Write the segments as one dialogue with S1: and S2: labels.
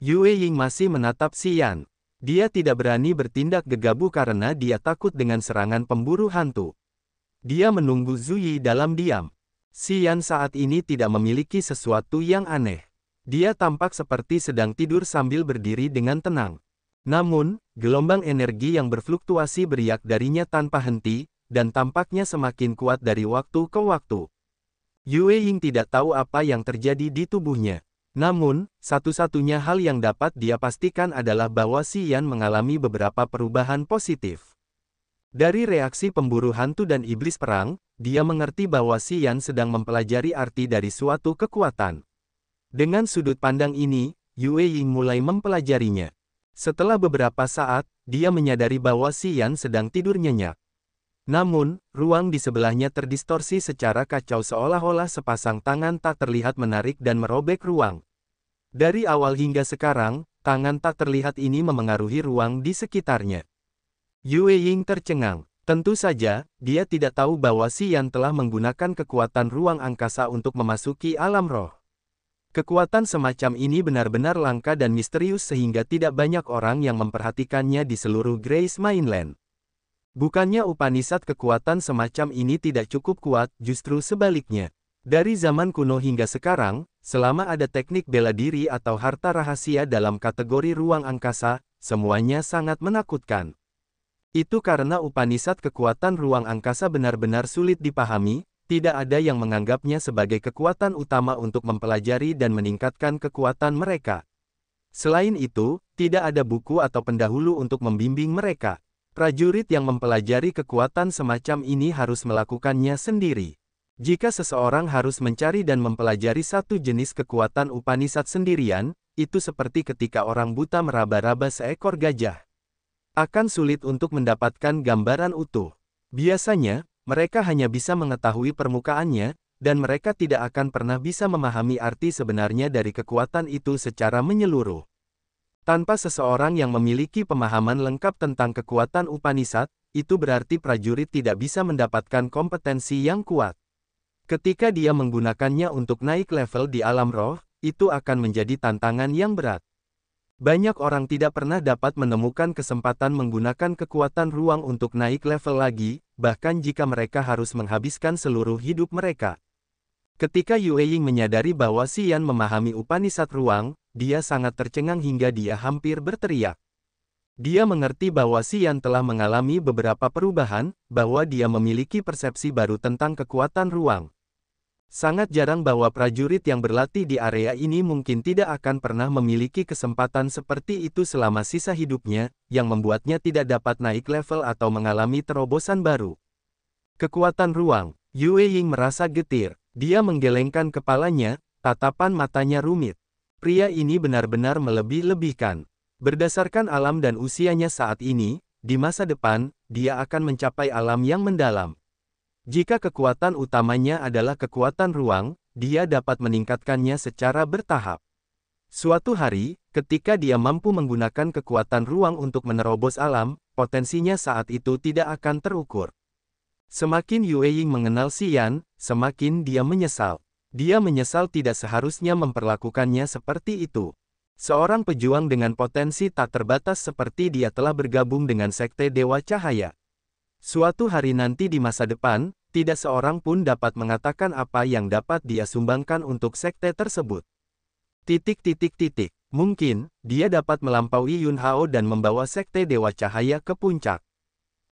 S1: Yue Ying masih menatap Xian. Dia tidak berani bertindak gegabah karena dia takut dengan serangan pemburu hantu. Dia menunggu Zuyi dalam diam. Xian saat ini tidak memiliki sesuatu yang aneh. Dia tampak seperti sedang tidur sambil berdiri dengan tenang. Namun, gelombang energi yang berfluktuasi beriak darinya tanpa henti, dan tampaknya semakin kuat dari waktu ke waktu. Yue Ying tidak tahu apa yang terjadi di tubuhnya. Namun, satu-satunya hal yang dapat dia pastikan adalah bahwa Si Yan mengalami beberapa perubahan positif. Dari reaksi pemburu hantu dan iblis perang, dia mengerti bahwa Si Yan sedang mempelajari arti dari suatu kekuatan. Dengan sudut pandang ini, Yue Ying mulai mempelajarinya. Setelah beberapa saat, dia menyadari bahwa Si Yan sedang tidur nyenyak. Namun, ruang di sebelahnya terdistorsi secara kacau seolah-olah sepasang tangan tak terlihat menarik dan merobek ruang. Dari awal hingga sekarang, tangan tak terlihat ini memengaruhi ruang di sekitarnya. Yue Ying tercengang. Tentu saja, dia tidak tahu bahwa si Yan telah menggunakan kekuatan ruang angkasa untuk memasuki alam roh. Kekuatan semacam ini benar-benar langka dan misterius sehingga tidak banyak orang yang memperhatikannya di seluruh Grace Mainland. Bukannya Upanisat kekuatan semacam ini tidak cukup kuat, justru sebaliknya. Dari zaman kuno hingga sekarang, selama ada teknik bela diri atau harta rahasia dalam kategori ruang angkasa, semuanya sangat menakutkan. Itu karena Upanisat kekuatan ruang angkasa benar-benar sulit dipahami, tidak ada yang menganggapnya sebagai kekuatan utama untuk mempelajari dan meningkatkan kekuatan mereka. Selain itu, tidak ada buku atau pendahulu untuk membimbing mereka. Prajurit yang mempelajari kekuatan semacam ini harus melakukannya sendiri. Jika seseorang harus mencari dan mempelajari satu jenis kekuatan Upanisat sendirian, itu seperti ketika orang buta meraba-raba seekor gajah. Akan sulit untuk mendapatkan gambaran utuh. Biasanya, mereka hanya bisa mengetahui permukaannya, dan mereka tidak akan pernah bisa memahami arti sebenarnya dari kekuatan itu secara menyeluruh. Tanpa seseorang yang memiliki pemahaman lengkap tentang kekuatan Upanisat, itu berarti prajurit tidak bisa mendapatkan kompetensi yang kuat. Ketika dia menggunakannya untuk naik level di alam roh, itu akan menjadi tantangan yang berat. Banyak orang tidak pernah dapat menemukan kesempatan menggunakan kekuatan ruang untuk naik level lagi, bahkan jika mereka harus menghabiskan seluruh hidup mereka. Ketika Yue Ying menyadari bahwa Xian memahami Upanisat ruang, dia sangat tercengang hingga dia hampir berteriak. Dia mengerti bahwa Xian telah mengalami beberapa perubahan, bahwa dia memiliki persepsi baru tentang kekuatan ruang. Sangat jarang bahwa prajurit yang berlatih di area ini mungkin tidak akan pernah memiliki kesempatan seperti itu selama sisa hidupnya, yang membuatnya tidak dapat naik level atau mengalami terobosan baru. Kekuatan ruang, Yue Ying merasa getir, dia menggelengkan kepalanya, tatapan matanya rumit. Pria ini benar-benar melebih-lebihkan. Berdasarkan alam dan usianya saat ini, di masa depan, dia akan mencapai alam yang mendalam. Jika kekuatan utamanya adalah kekuatan ruang, dia dapat meningkatkannya secara bertahap. Suatu hari, ketika dia mampu menggunakan kekuatan ruang untuk menerobos alam, potensinya saat itu tidak akan terukur. Semakin Yue Ying mengenal Xian, semakin dia menyesal. Dia menyesal tidak seharusnya memperlakukannya seperti itu. Seorang pejuang dengan potensi tak terbatas seperti dia telah bergabung dengan Sekte Dewa Cahaya. Suatu hari nanti di masa depan, tidak seorang pun dapat mengatakan apa yang dapat dia sumbangkan untuk sekte tersebut. Titik titik titik. Mungkin, dia dapat melampaui Yun Hao dan membawa sekte Dewa Cahaya ke puncak.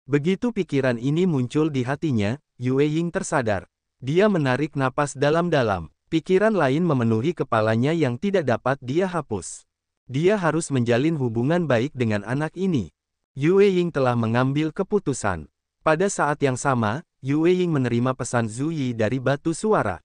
S1: Begitu pikiran ini muncul di hatinya, Yue Ying tersadar. Dia menarik napas dalam-dalam. Pikiran lain memenuhi kepalanya yang tidak dapat dia hapus. Dia harus menjalin hubungan baik dengan anak ini. Yue Ying telah mengambil keputusan. Pada saat yang sama, Yue Ying menerima pesan Zuyi dari batu suara.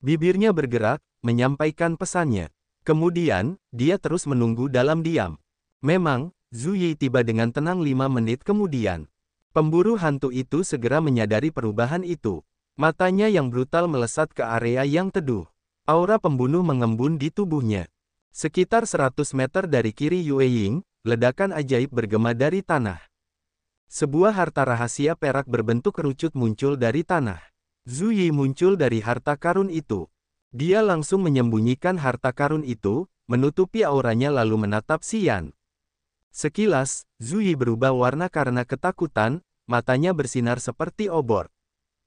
S1: Bibirnya bergerak, menyampaikan pesannya. Kemudian, dia terus menunggu dalam diam. Memang, Zuyi tiba dengan tenang lima menit kemudian. Pemburu hantu itu segera menyadari perubahan itu. Matanya yang brutal melesat ke area yang teduh. Aura pembunuh mengembun di tubuhnya. Sekitar 100 meter dari kiri Yue Ying, ledakan ajaib bergema dari tanah. Sebuah harta rahasia perak berbentuk kerucut muncul dari tanah. Zuyi muncul dari harta karun itu. Dia langsung menyembunyikan harta karun itu, menutupi auranya lalu menatap Xian. Sekilas, Zuyi berubah warna karena ketakutan, matanya bersinar seperti obor.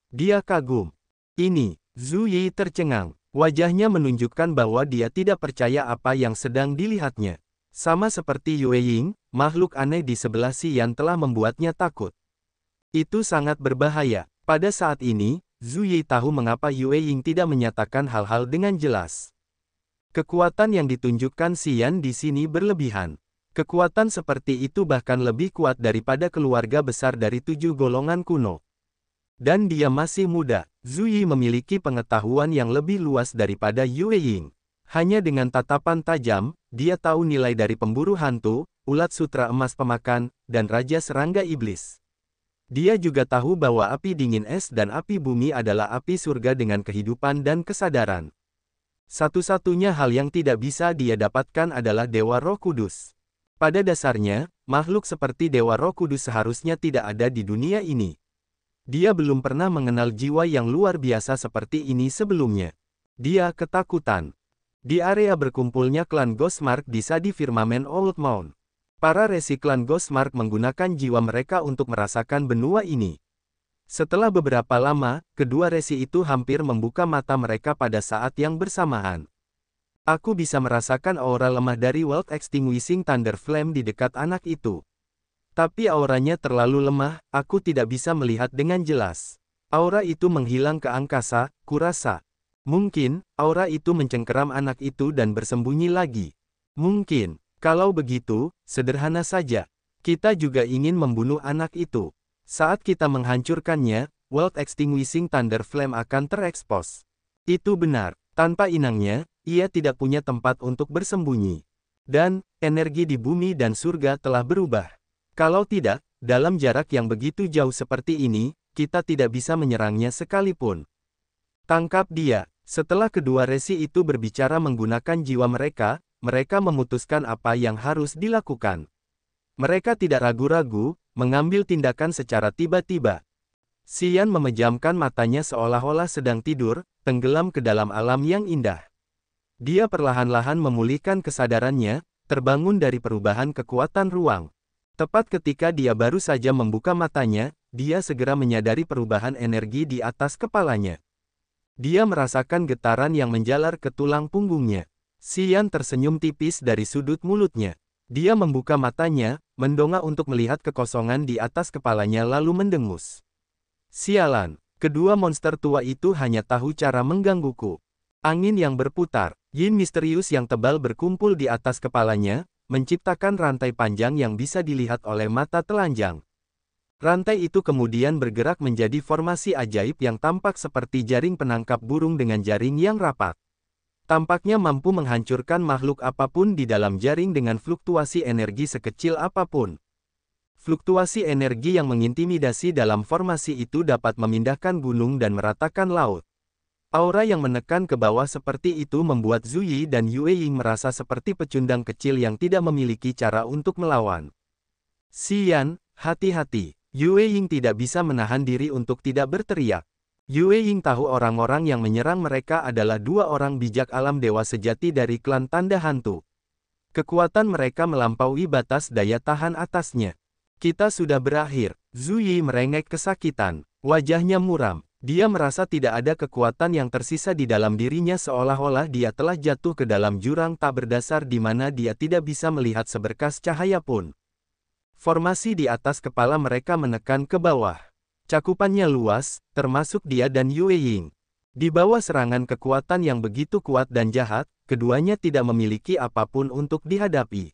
S1: Dia kagum. Ini, Zuyi tercengang. Wajahnya menunjukkan bahwa dia tidak percaya apa yang sedang dilihatnya. Sama seperti Yue Ying, makhluk aneh di sebelah Si Yan telah membuatnya takut. Itu sangat berbahaya. Pada saat ini, Zhu Yi tahu mengapa Yue Ying tidak menyatakan hal-hal dengan jelas. Kekuatan yang ditunjukkan Si Yan di sini berlebihan. Kekuatan seperti itu bahkan lebih kuat daripada keluarga besar dari tujuh golongan kuno. Dan dia masih muda, Zhu memiliki pengetahuan yang lebih luas daripada Yue Ying. Hanya dengan tatapan tajam, dia tahu nilai dari pemburu hantu, ulat sutra emas pemakan, dan raja serangga iblis. Dia juga tahu bahwa api dingin es dan api bumi adalah api surga dengan kehidupan dan kesadaran. Satu-satunya hal yang tidak bisa dia dapatkan adalah Dewa Roh Kudus. Pada dasarnya, makhluk seperti Dewa Roh Kudus seharusnya tidak ada di dunia ini. Dia belum pernah mengenal jiwa yang luar biasa seperti ini sebelumnya. Dia ketakutan, di area berkumpulnya klan Ghostmark di Sadi Firmament Old Mount. Para resi klan Ghostmark menggunakan jiwa mereka untuk merasakan benua ini. Setelah beberapa lama, kedua resi itu hampir membuka mata mereka pada saat yang bersamaan. Aku bisa merasakan aura lemah dari World Extinguishing Thunder Flame di dekat anak itu. Tapi auranya terlalu lemah, aku tidak bisa melihat dengan jelas. Aura itu menghilang ke angkasa, kurasa. Mungkin, aura itu mencengkeram anak itu dan bersembunyi lagi. Mungkin, kalau begitu, sederhana saja. Kita juga ingin membunuh anak itu. Saat kita menghancurkannya, World Extinguishing Thunder Flame akan terekspos. Itu benar, tanpa inangnya, ia tidak punya tempat untuk bersembunyi. Dan, energi di bumi dan surga telah berubah. Kalau tidak, dalam jarak yang begitu jauh seperti ini, kita tidak bisa menyerangnya sekalipun. Tangkap dia, setelah kedua resi itu berbicara menggunakan jiwa mereka, mereka memutuskan apa yang harus dilakukan. Mereka tidak ragu-ragu, mengambil tindakan secara tiba-tiba. Sian memejamkan matanya seolah-olah sedang tidur, tenggelam ke dalam alam yang indah. Dia perlahan-lahan memulihkan kesadarannya, terbangun dari perubahan kekuatan ruang. Tepat ketika dia baru saja membuka matanya, dia segera menyadari perubahan energi di atas kepalanya. Dia merasakan getaran yang menjalar ke tulang punggungnya. Sian tersenyum tipis dari sudut mulutnya. Dia membuka matanya, mendongak untuk melihat kekosongan di atas kepalanya lalu mendengus. Sialan, kedua monster tua itu hanya tahu cara menggangguku. Angin yang berputar, yin misterius yang tebal berkumpul di atas kepalanya, menciptakan rantai panjang yang bisa dilihat oleh mata telanjang. Rantai itu kemudian bergerak menjadi formasi ajaib yang tampak seperti jaring penangkap burung dengan jaring yang rapat. Tampaknya mampu menghancurkan makhluk apapun di dalam jaring dengan fluktuasi energi sekecil apapun. Fluktuasi energi yang mengintimidasi dalam formasi itu dapat memindahkan gunung dan meratakan laut. Aura yang menekan ke bawah seperti itu membuat Zuyi dan Yue Ying merasa seperti pecundang kecil yang tidak memiliki cara untuk melawan. Xian, hati-hati. Yue Ying tidak bisa menahan diri untuk tidak berteriak. Yue Ying tahu orang-orang yang menyerang mereka adalah dua orang bijak alam dewa sejati dari klan Tanda Hantu. Kekuatan mereka melampaui batas daya tahan atasnya. Kita sudah berakhir. Zuyi merengek kesakitan. Wajahnya muram. Dia merasa tidak ada kekuatan yang tersisa di dalam dirinya seolah-olah dia telah jatuh ke dalam jurang tak berdasar di mana dia tidak bisa melihat seberkas cahaya pun. Formasi di atas kepala mereka menekan ke bawah. Cakupannya luas, termasuk dia dan Yue Ying. Di bawah serangan kekuatan yang begitu kuat dan jahat, keduanya tidak memiliki apapun untuk dihadapi.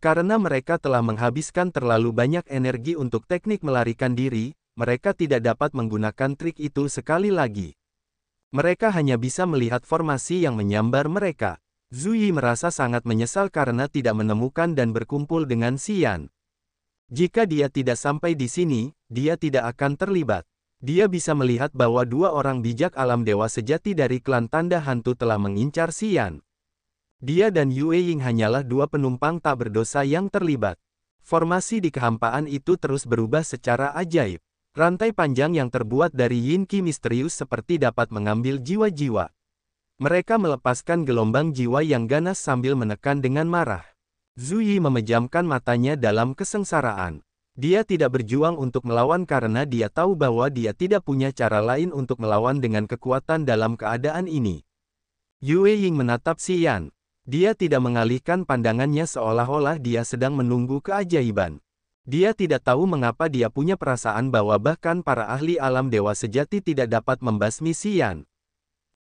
S1: Karena mereka telah menghabiskan terlalu banyak energi untuk teknik melarikan diri, mereka tidak dapat menggunakan trik itu sekali lagi. Mereka hanya bisa melihat formasi yang menyambar mereka. Zui merasa sangat menyesal karena tidak menemukan dan berkumpul dengan Xian. Jika dia tidak sampai di sini, dia tidak akan terlibat. Dia bisa melihat bahwa dua orang bijak alam dewa sejati dari klan tanda hantu telah mengincar Sian. Dia dan Yue Ying hanyalah dua penumpang tak berdosa yang terlibat. Formasi di kehampaan itu terus berubah secara ajaib. Rantai panjang yang terbuat dari yin qi misterius seperti dapat mengambil jiwa-jiwa. Mereka melepaskan gelombang jiwa yang ganas sambil menekan dengan marah. Zuyi memejamkan matanya dalam kesengsaraan. Dia tidak berjuang untuk melawan karena dia tahu bahwa dia tidak punya cara lain untuk melawan dengan kekuatan dalam keadaan ini. Yue Ying menatap Si Dia tidak mengalihkan pandangannya seolah-olah dia sedang menunggu keajaiban. Dia tidak tahu mengapa dia punya perasaan bahwa bahkan para ahli alam dewa sejati tidak dapat membasmi Si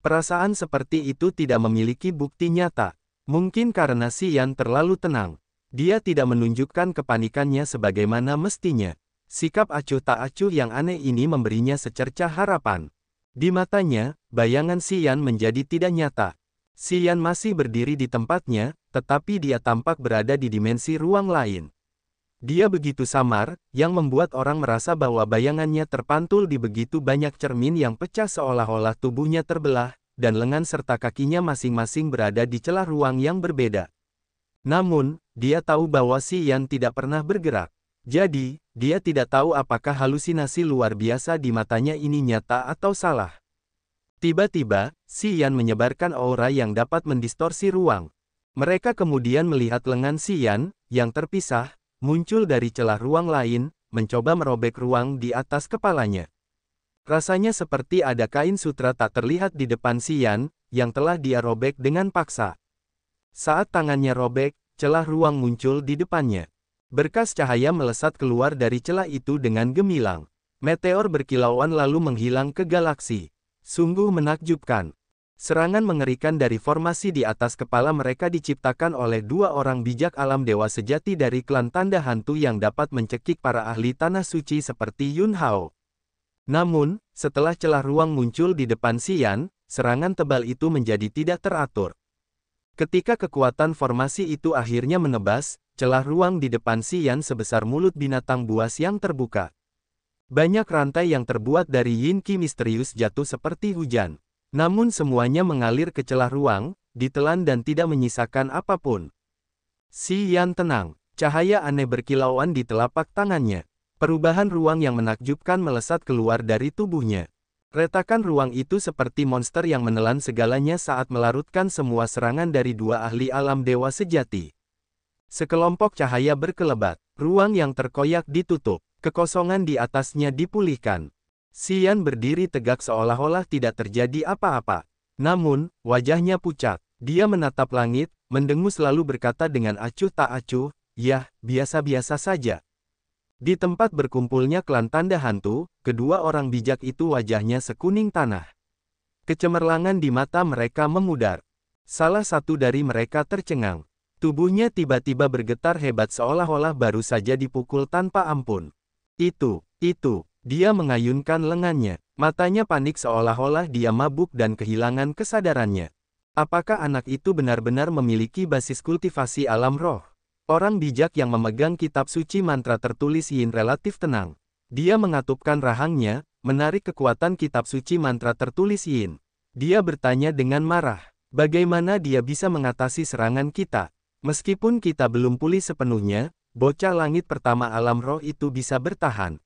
S1: Perasaan seperti itu tidak memiliki bukti nyata, Mungkin karena Si Yan terlalu tenang, dia tidak menunjukkan kepanikannya sebagaimana mestinya. Sikap acuh tak acuh yang aneh ini memberinya secerca harapan. Di matanya, bayangan Si Yan menjadi tidak nyata. Si Yan masih berdiri di tempatnya, tetapi dia tampak berada di dimensi ruang lain. Dia begitu samar, yang membuat orang merasa bahwa bayangannya terpantul di begitu banyak cermin yang pecah seolah-olah tubuhnya terbelah, dan lengan serta kakinya masing-masing berada di celah ruang yang berbeda. Namun, dia tahu bahwa Si Yan tidak pernah bergerak. Jadi, dia tidak tahu apakah halusinasi luar biasa di matanya ini nyata atau salah. Tiba-tiba, Si Yan menyebarkan aura yang dapat mendistorsi ruang. Mereka kemudian melihat lengan Si Yan, yang terpisah, muncul dari celah ruang lain, mencoba merobek ruang di atas kepalanya. Rasanya seperti ada kain sutra tak terlihat di depan Sian, yang telah dia robek dengan paksa. Saat tangannya robek, celah ruang muncul di depannya. Berkas cahaya melesat keluar dari celah itu dengan gemilang. Meteor berkilauan lalu menghilang ke galaksi. Sungguh menakjubkan. Serangan mengerikan dari formasi di atas kepala mereka diciptakan oleh dua orang bijak alam dewa sejati dari klan tanda hantu yang dapat mencekik para ahli tanah suci seperti Yun Hao. Namun, setelah celah ruang muncul di depan Sian, serangan tebal itu menjadi tidak teratur. Ketika kekuatan formasi itu akhirnya menebas, celah ruang di depan Sian sebesar mulut binatang buas yang terbuka. Banyak rantai yang terbuat dari yin qi misterius jatuh seperti hujan. Namun semuanya mengalir ke celah ruang, ditelan dan tidak menyisakan apapun. Si tenang, cahaya aneh berkilauan di telapak tangannya. Perubahan ruang yang menakjubkan melesat keluar dari tubuhnya. Retakan ruang itu seperti monster yang menelan segalanya saat melarutkan semua serangan dari dua ahli alam dewa sejati. Sekelompok cahaya berkelebat, ruang yang terkoyak ditutup, kekosongan di atasnya dipulihkan. Sian berdiri tegak seolah-olah tidak terjadi apa-apa. Namun, wajahnya pucat. Dia menatap langit, mendengus lalu berkata dengan acuh tak acuh, Yah, biasa-biasa saja. Di tempat berkumpulnya klan tanda hantu, kedua orang bijak itu wajahnya sekuning tanah. Kecemerlangan di mata mereka memudar. Salah satu dari mereka tercengang. Tubuhnya tiba-tiba bergetar hebat seolah-olah baru saja dipukul tanpa ampun. Itu, itu, dia mengayunkan lengannya. Matanya panik seolah-olah dia mabuk dan kehilangan kesadarannya. Apakah anak itu benar-benar memiliki basis kultivasi alam roh? Orang bijak yang memegang kitab suci mantra tertulis Yin relatif tenang. Dia mengatupkan rahangnya, menarik kekuatan kitab suci mantra tertulis Yin. Dia bertanya dengan marah, bagaimana dia bisa mengatasi serangan kita? Meskipun kita belum pulih sepenuhnya, bocah langit pertama alam roh itu bisa bertahan.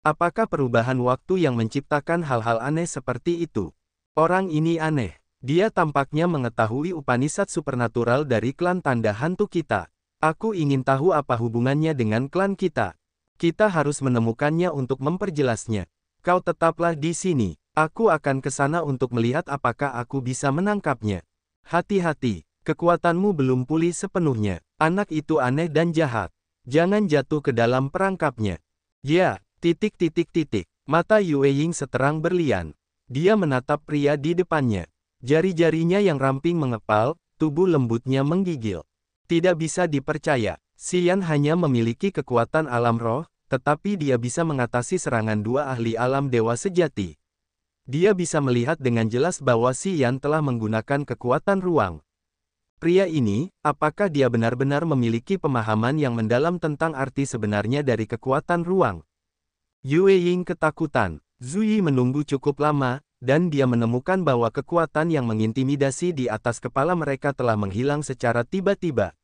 S1: Apakah perubahan waktu yang menciptakan hal-hal aneh seperti itu? Orang ini aneh. Dia tampaknya mengetahui upanisat supernatural dari klan tanda hantu kita. Aku ingin tahu apa hubungannya dengan klan kita. Kita harus menemukannya untuk memperjelasnya. Kau tetaplah di sini. Aku akan ke sana untuk melihat apakah aku bisa menangkapnya. Hati-hati, kekuatanmu belum pulih sepenuhnya. Anak itu aneh dan jahat. Jangan jatuh ke dalam perangkapnya. Ya, titik titik titik. Mata Yue Ying seterang berlian. Dia menatap pria di depannya. Jari-jarinya yang ramping mengepal, tubuh lembutnya menggigil. Tidak bisa dipercaya, Sian hanya memiliki kekuatan alam roh, tetapi dia bisa mengatasi serangan dua ahli alam dewa sejati. Dia bisa melihat dengan jelas bahwa Sian telah menggunakan kekuatan ruang. Pria ini, apakah dia benar-benar memiliki pemahaman yang mendalam tentang arti sebenarnya dari kekuatan ruang? Yue Ying ketakutan. Zuyi menunggu cukup lama, dan dia menemukan bahwa kekuatan yang mengintimidasi di atas kepala mereka telah menghilang secara tiba-tiba.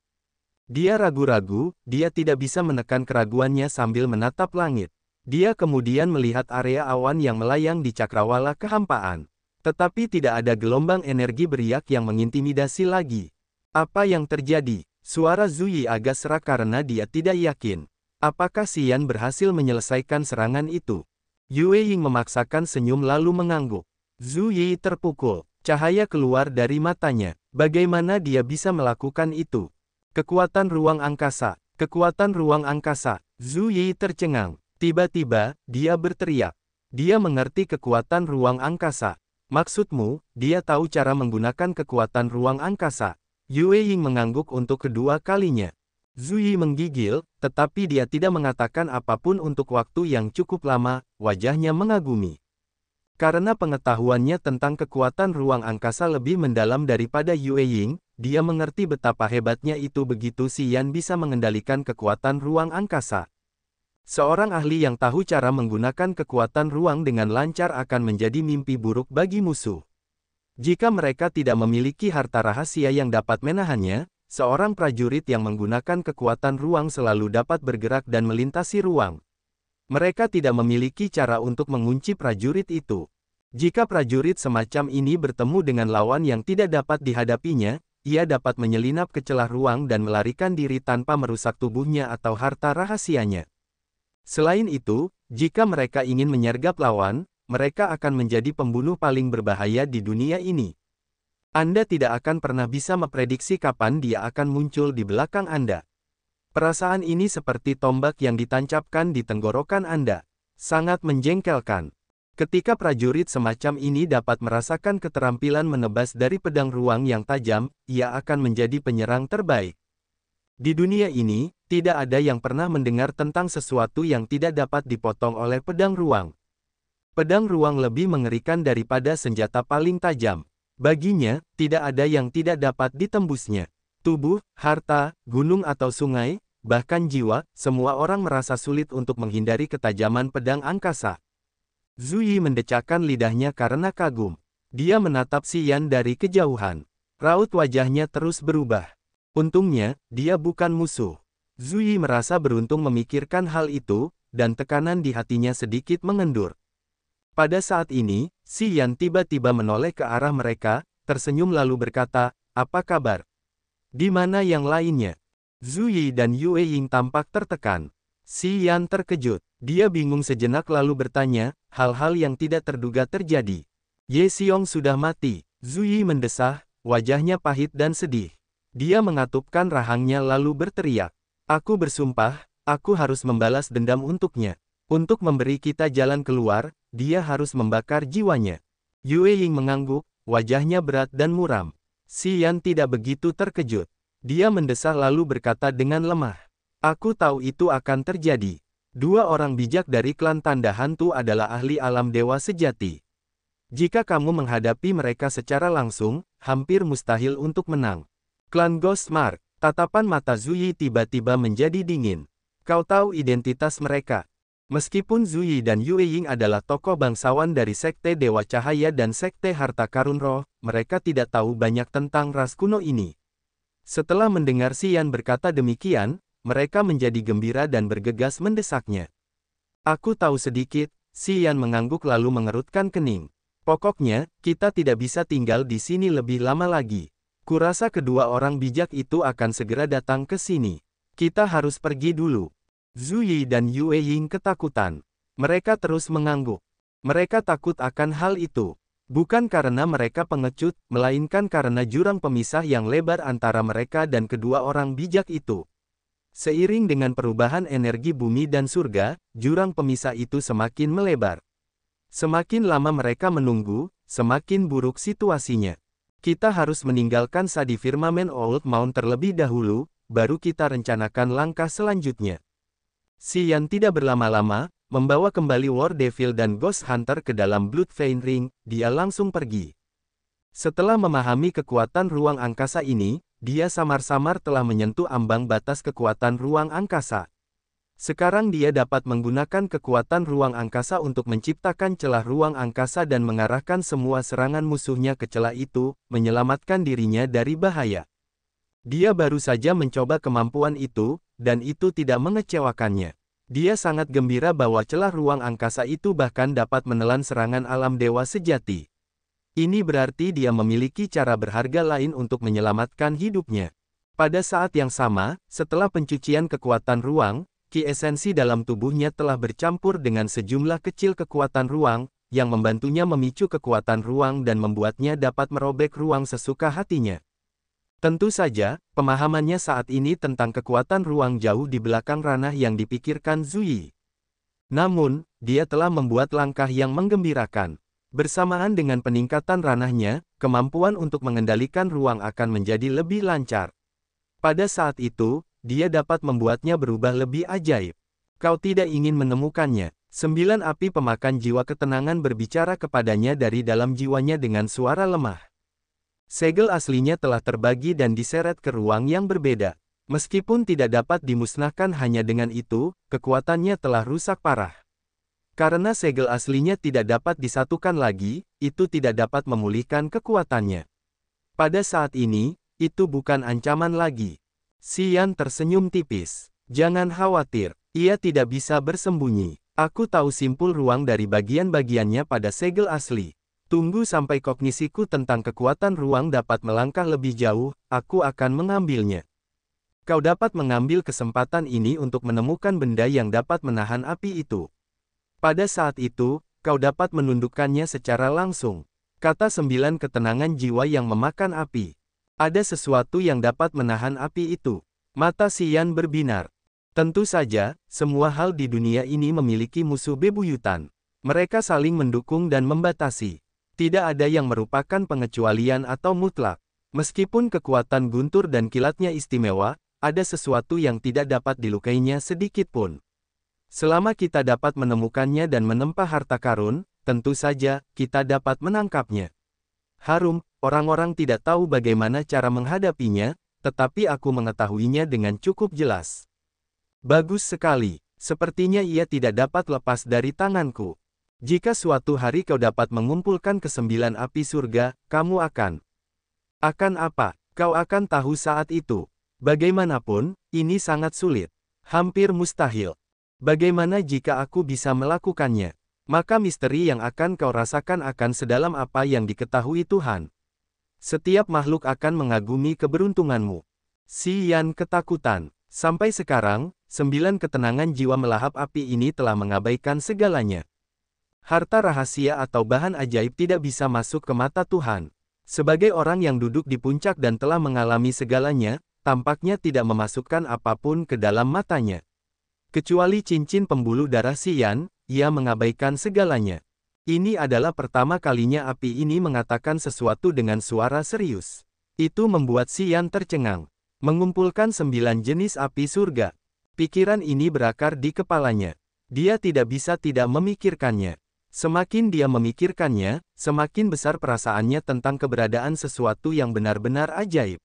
S1: Dia ragu-ragu, dia tidak bisa menekan keraguannya sambil menatap langit. Dia kemudian melihat area awan yang melayang di cakrawala kehampaan. Tetapi tidak ada gelombang energi beriak yang mengintimidasi lagi. Apa yang terjadi? Suara Zuyi agak serak karena dia tidak yakin. Apakah Xian berhasil menyelesaikan serangan itu? Yue Ying memaksakan senyum lalu mengangguk. Zuyi terpukul. Cahaya keluar dari matanya. Bagaimana dia bisa melakukan itu? Kekuatan ruang angkasa, kekuatan ruang angkasa, Zhu Yi tercengang. Tiba-tiba, dia berteriak. Dia mengerti kekuatan ruang angkasa. Maksudmu, dia tahu cara menggunakan kekuatan ruang angkasa. Yue Ying mengangguk untuk kedua kalinya. Zhu Yi menggigil, tetapi dia tidak mengatakan apapun untuk waktu yang cukup lama, wajahnya mengagumi. Karena pengetahuannya tentang kekuatan ruang angkasa lebih mendalam daripada Yue Ying, dia mengerti betapa hebatnya itu begitu Yan bisa mengendalikan kekuatan ruang angkasa. Seorang ahli yang tahu cara menggunakan kekuatan ruang dengan lancar akan menjadi mimpi buruk bagi musuh. Jika mereka tidak memiliki harta rahasia yang dapat menahannya, seorang prajurit yang menggunakan kekuatan ruang selalu dapat bergerak dan melintasi ruang. Mereka tidak memiliki cara untuk mengunci prajurit itu. Jika prajurit semacam ini bertemu dengan lawan yang tidak dapat dihadapinya, ia dapat menyelinap ke celah ruang dan melarikan diri tanpa merusak tubuhnya atau harta rahasianya. Selain itu, jika mereka ingin menyergap lawan, mereka akan menjadi pembunuh paling berbahaya di dunia ini. Anda tidak akan pernah bisa memprediksi kapan dia akan muncul di belakang Anda. Perasaan ini seperti tombak yang ditancapkan di tenggorokan Anda. Sangat menjengkelkan. Ketika prajurit semacam ini dapat merasakan keterampilan menebas dari pedang ruang yang tajam, ia akan menjadi penyerang terbaik. Di dunia ini, tidak ada yang pernah mendengar tentang sesuatu yang tidak dapat dipotong oleh pedang ruang. Pedang ruang lebih mengerikan daripada senjata paling tajam. Baginya, tidak ada yang tidak dapat ditembusnya. Tubuh, harta, gunung atau sungai, bahkan jiwa, semua orang merasa sulit untuk menghindari ketajaman pedang angkasa. Zuyi mendecakkan lidahnya karena kagum. Dia menatap si Yan dari kejauhan. Raut wajahnya terus berubah. Untungnya, dia bukan musuh. Zuyi merasa beruntung memikirkan hal itu, dan tekanan di hatinya sedikit mengendur. Pada saat ini, si Yan tiba-tiba menoleh ke arah mereka, tersenyum lalu berkata, apa kabar? Di mana yang lainnya? Zuyi dan Yue Ying tampak tertekan. Si Yan terkejut. Dia bingung sejenak lalu bertanya, hal-hal yang tidak terduga terjadi. Ye Xiong sudah mati. Zui mendesah, wajahnya pahit dan sedih. Dia mengatupkan rahangnya lalu berteriak. Aku bersumpah, aku harus membalas dendam untuknya. Untuk memberi kita jalan keluar, dia harus membakar jiwanya. Yue Ying mengangguk, wajahnya berat dan muram. Si Yan tidak begitu terkejut. Dia mendesah lalu berkata dengan lemah. Aku tahu itu akan terjadi. Dua orang bijak dari klan tanda hantu adalah ahli alam dewa sejati. Jika kamu menghadapi mereka secara langsung, hampir mustahil untuk menang. Klan Ghost Mark, tatapan mata Zuyi tiba-tiba menjadi dingin. Kau tahu identitas mereka. Meskipun Zuyi dan Yue Ying adalah tokoh bangsawan dari Sekte Dewa Cahaya dan Sekte Harta Karun Roh, mereka tidak tahu banyak tentang ras kuno ini. Setelah mendengar Sian berkata demikian, mereka menjadi gembira dan bergegas mendesaknya. Aku tahu sedikit, Si Yan mengangguk lalu mengerutkan kening. Pokoknya, kita tidak bisa tinggal di sini lebih lama lagi. Kurasa kedua orang bijak itu akan segera datang ke sini. Kita harus pergi dulu. Zhu Yi dan Yue Ying ketakutan. Mereka terus mengangguk. Mereka takut akan hal itu. Bukan karena mereka pengecut, melainkan karena jurang pemisah yang lebar antara mereka dan kedua orang bijak itu. Seiring dengan perubahan energi bumi dan surga, jurang pemisah itu semakin melebar. Semakin lama mereka menunggu, semakin buruk situasinya. Kita harus meninggalkan Sadi Firmamen Old Mount terlebih dahulu, baru kita rencanakan langkah selanjutnya. Sian tidak berlama-lama, membawa kembali War Devil dan Ghost Hunter ke dalam Blood Vein Ring, dia langsung pergi. Setelah memahami kekuatan ruang angkasa ini, dia samar-samar telah menyentuh ambang batas kekuatan ruang angkasa. Sekarang dia dapat menggunakan kekuatan ruang angkasa untuk menciptakan celah ruang angkasa dan mengarahkan semua serangan musuhnya ke celah itu, menyelamatkan dirinya dari bahaya. Dia baru saja mencoba kemampuan itu, dan itu tidak mengecewakannya. Dia sangat gembira bahwa celah ruang angkasa itu bahkan dapat menelan serangan alam dewa sejati. Ini berarti dia memiliki cara berharga lain untuk menyelamatkan hidupnya. Pada saat yang sama, setelah pencucian kekuatan ruang, ki esensi dalam tubuhnya telah bercampur dengan sejumlah kecil kekuatan ruang, yang membantunya memicu kekuatan ruang dan membuatnya dapat merobek ruang sesuka hatinya. Tentu saja, pemahamannya saat ini tentang kekuatan ruang jauh di belakang ranah yang dipikirkan Zui. Namun, dia telah membuat langkah yang menggembirakan. Bersamaan dengan peningkatan ranahnya, kemampuan untuk mengendalikan ruang akan menjadi lebih lancar. Pada saat itu, dia dapat membuatnya berubah lebih ajaib. Kau tidak ingin menemukannya. Sembilan api pemakan jiwa ketenangan berbicara kepadanya dari dalam jiwanya dengan suara lemah. Segel aslinya telah terbagi dan diseret ke ruang yang berbeda. Meskipun tidak dapat dimusnahkan hanya dengan itu, kekuatannya telah rusak parah. Karena segel aslinya tidak dapat disatukan lagi, itu tidak dapat memulihkan kekuatannya. Pada saat ini, itu bukan ancaman lagi. Sian tersenyum tipis. Jangan khawatir, ia tidak bisa bersembunyi. Aku tahu simpul ruang dari bagian-bagiannya pada segel asli. Tunggu sampai kognisiku tentang kekuatan ruang dapat melangkah lebih jauh, aku akan mengambilnya. Kau dapat mengambil kesempatan ini untuk menemukan benda yang dapat menahan api itu. Pada saat itu, kau dapat menundukkannya secara langsung. Kata sembilan ketenangan jiwa yang memakan api. Ada sesuatu yang dapat menahan api itu. Mata Sian berbinar. Tentu saja, semua hal di dunia ini memiliki musuh bebuyutan. Mereka saling mendukung dan membatasi. Tidak ada yang merupakan pengecualian atau mutlak. Meskipun kekuatan guntur dan kilatnya istimewa, ada sesuatu yang tidak dapat dilukainya sedikitpun. Selama kita dapat menemukannya dan menempa harta karun, tentu saja, kita dapat menangkapnya. Harum, orang-orang tidak tahu bagaimana cara menghadapinya, tetapi aku mengetahuinya dengan cukup jelas. Bagus sekali, sepertinya ia tidak dapat lepas dari tanganku. Jika suatu hari kau dapat mengumpulkan kesembilan api surga, kamu akan. Akan apa? Kau akan tahu saat itu. Bagaimanapun, ini sangat sulit. Hampir mustahil. Bagaimana jika aku bisa melakukannya? Maka misteri yang akan kau rasakan akan sedalam apa yang diketahui Tuhan. Setiap makhluk akan mengagumi keberuntunganmu. Si Yan ketakutan. Sampai sekarang, sembilan ketenangan jiwa melahap api ini telah mengabaikan segalanya. Harta rahasia atau bahan ajaib tidak bisa masuk ke mata Tuhan. Sebagai orang yang duduk di puncak dan telah mengalami segalanya, tampaknya tidak memasukkan apapun ke dalam matanya. Kecuali cincin pembuluh darah Sian, ia mengabaikan segalanya. Ini adalah pertama kalinya api ini mengatakan sesuatu dengan suara serius. Itu membuat Sian tercengang. Mengumpulkan sembilan jenis api surga. Pikiran ini berakar di kepalanya. Dia tidak bisa tidak memikirkannya. Semakin dia memikirkannya, semakin besar perasaannya tentang keberadaan sesuatu yang benar-benar ajaib.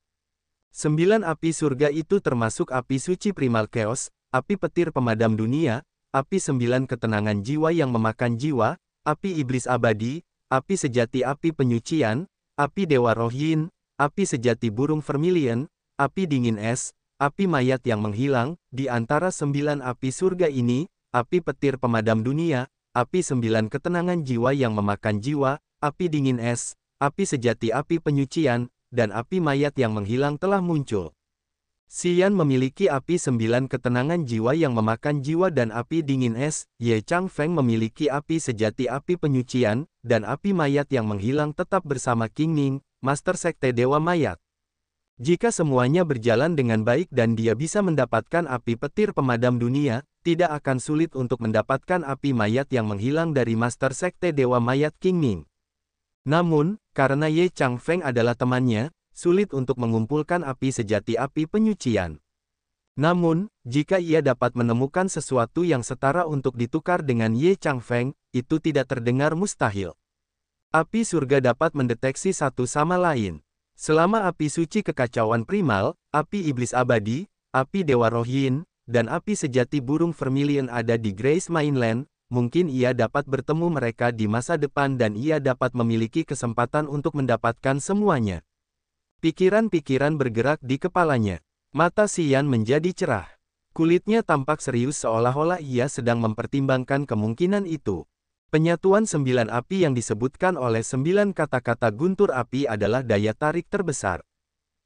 S1: Sembilan api surga itu termasuk api suci primal chaos, api petir pemadam dunia, api sembilan ketenangan jiwa yang memakan jiwa, api iblis abadi, api sejati api penyucian, api dewa rohin, api sejati burung vermilion, api dingin es, api mayat yang menghilang, di antara sembilan api surga ini, api petir pemadam dunia, api sembilan ketenangan jiwa yang memakan jiwa, api dingin es, api sejati api penyucian, dan api mayat yang menghilang telah muncul. Xian memiliki api sembilan ketenangan jiwa yang memakan jiwa dan api dingin es, Ye Chang Feng memiliki api sejati api penyucian, dan api mayat yang menghilang tetap bersama King Ning, Master Sekte Dewa Mayat. Jika semuanya berjalan dengan baik dan dia bisa mendapatkan api petir pemadam dunia, tidak akan sulit untuk mendapatkan api mayat yang menghilang dari Master Sekte Dewa Mayat King Ning. Namun, karena Ye Chang Feng adalah temannya, sulit untuk mengumpulkan api sejati api penyucian. Namun, jika ia dapat menemukan sesuatu yang setara untuk ditukar dengan Ye Chang Feng, itu tidak terdengar mustahil. Api surga dapat mendeteksi satu sama lain. Selama api suci kekacauan primal, api iblis abadi, api dewa rohin, dan api sejati burung vermilion ada di Grace Mainland, mungkin ia dapat bertemu mereka di masa depan dan ia dapat memiliki kesempatan untuk mendapatkan semuanya. Pikiran-pikiran bergerak di kepalanya. Mata Sian menjadi cerah. Kulitnya tampak serius seolah-olah ia sedang mempertimbangkan kemungkinan itu. Penyatuan sembilan api yang disebutkan oleh sembilan kata-kata guntur api adalah daya tarik terbesar.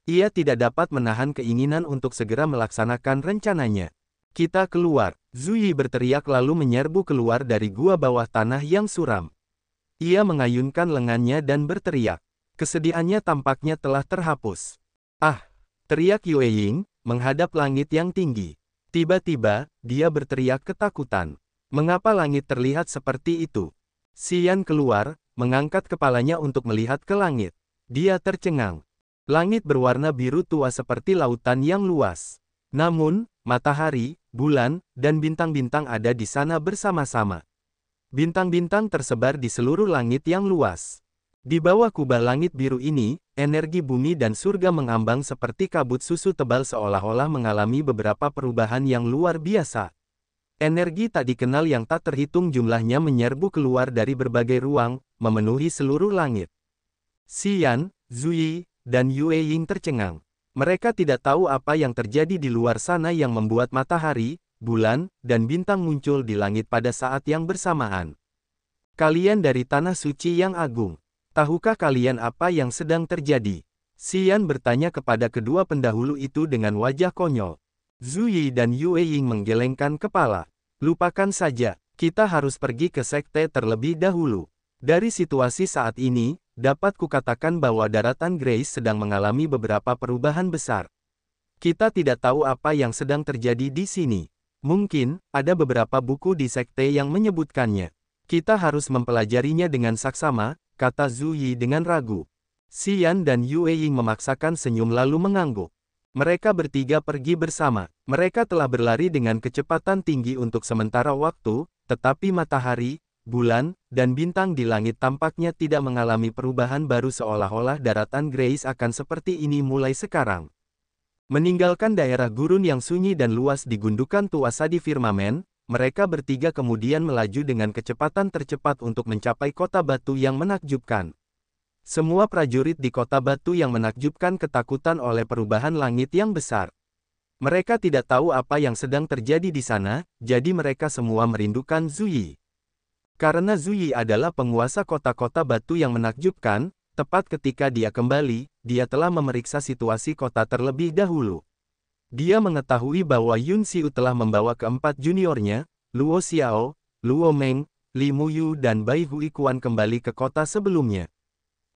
S1: Ia tidak dapat menahan keinginan untuk segera melaksanakan rencananya. Kita keluar, Zuyi berteriak lalu menyerbu keluar dari gua bawah tanah yang suram. Ia mengayunkan lengannya dan berteriak. Kesedihannya tampaknya telah terhapus. Ah! Teriak Yue Ying, menghadap langit yang tinggi. Tiba-tiba, dia berteriak ketakutan. Mengapa langit terlihat seperti itu? Sian keluar, mengangkat kepalanya untuk melihat ke langit. Dia tercengang. Langit berwarna biru tua seperti lautan yang luas. Namun, matahari, bulan, dan bintang-bintang ada di sana bersama-sama. Bintang-bintang tersebar di seluruh langit yang luas. Di bawah kubah langit biru ini, energi bumi dan surga mengambang seperti kabut susu tebal seolah-olah mengalami beberapa perubahan yang luar biasa. Energi tak dikenal yang tak terhitung jumlahnya menyerbu keluar dari berbagai ruang, memenuhi seluruh langit. Xian, Zui, dan Yue Ying tercengang. Mereka tidak tahu apa yang terjadi di luar sana yang membuat matahari, bulan, dan bintang muncul di langit pada saat yang bersamaan. Kalian dari tanah suci yang agung. Tahukah kalian apa yang sedang terjadi? Xian bertanya kepada kedua pendahulu itu dengan wajah konyol. Zuyi dan Yue Ying menggelengkan kepala. Lupakan saja, kita harus pergi ke sekte terlebih dahulu. Dari situasi saat ini, dapat kukatakan bahwa daratan Grace sedang mengalami beberapa perubahan besar. Kita tidak tahu apa yang sedang terjadi di sini. Mungkin, ada beberapa buku di sekte yang menyebutkannya. Kita harus mempelajarinya dengan saksama, kata Zhu Yi dengan ragu. Xian dan Yue Ying memaksakan senyum lalu mengangguk. Mereka bertiga pergi bersama. Mereka telah berlari dengan kecepatan tinggi untuk sementara waktu, tetapi matahari, bulan, dan bintang di langit tampaknya tidak mengalami perubahan baru seolah-olah daratan Grace akan seperti ini mulai sekarang. Meninggalkan daerah gurun yang sunyi dan luas di gundukan tua Sadi firmamen, mereka bertiga kemudian melaju dengan kecepatan tercepat untuk mencapai kota batu yang menakjubkan. Semua prajurit di kota batu yang menakjubkan ketakutan oleh perubahan langit yang besar. Mereka tidak tahu apa yang sedang terjadi di sana, jadi mereka semua merindukan Zuyi. Karena Zuyi adalah penguasa kota-kota batu yang menakjubkan, tepat ketika dia kembali, dia telah memeriksa situasi kota terlebih dahulu. Dia mengetahui bahwa Yun Xiu telah membawa keempat juniornya, Luo Xiao, Luo Meng, Li Muyu dan Bai Kuan kembali ke kota sebelumnya.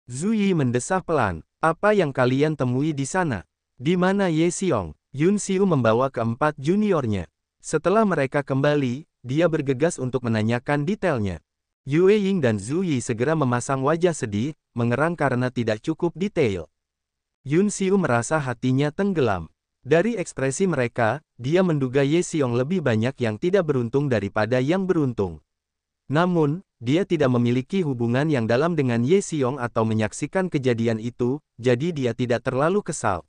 S1: Zuyi mendesah pelan, apa yang kalian temui di sana? Di mana Ye Xiong? Yun Xiu membawa keempat juniornya. Setelah mereka kembali, dia bergegas untuk menanyakan detailnya. Yue Ying dan Zuyi segera memasang wajah sedih, mengerang karena tidak cukup detail. Yun Xiu merasa hatinya tenggelam. Dari ekspresi mereka, dia menduga Ye Xiong lebih banyak yang tidak beruntung daripada yang beruntung. Namun, dia tidak memiliki hubungan yang dalam dengan Ye Xiong atau menyaksikan kejadian itu, jadi dia tidak terlalu kesal.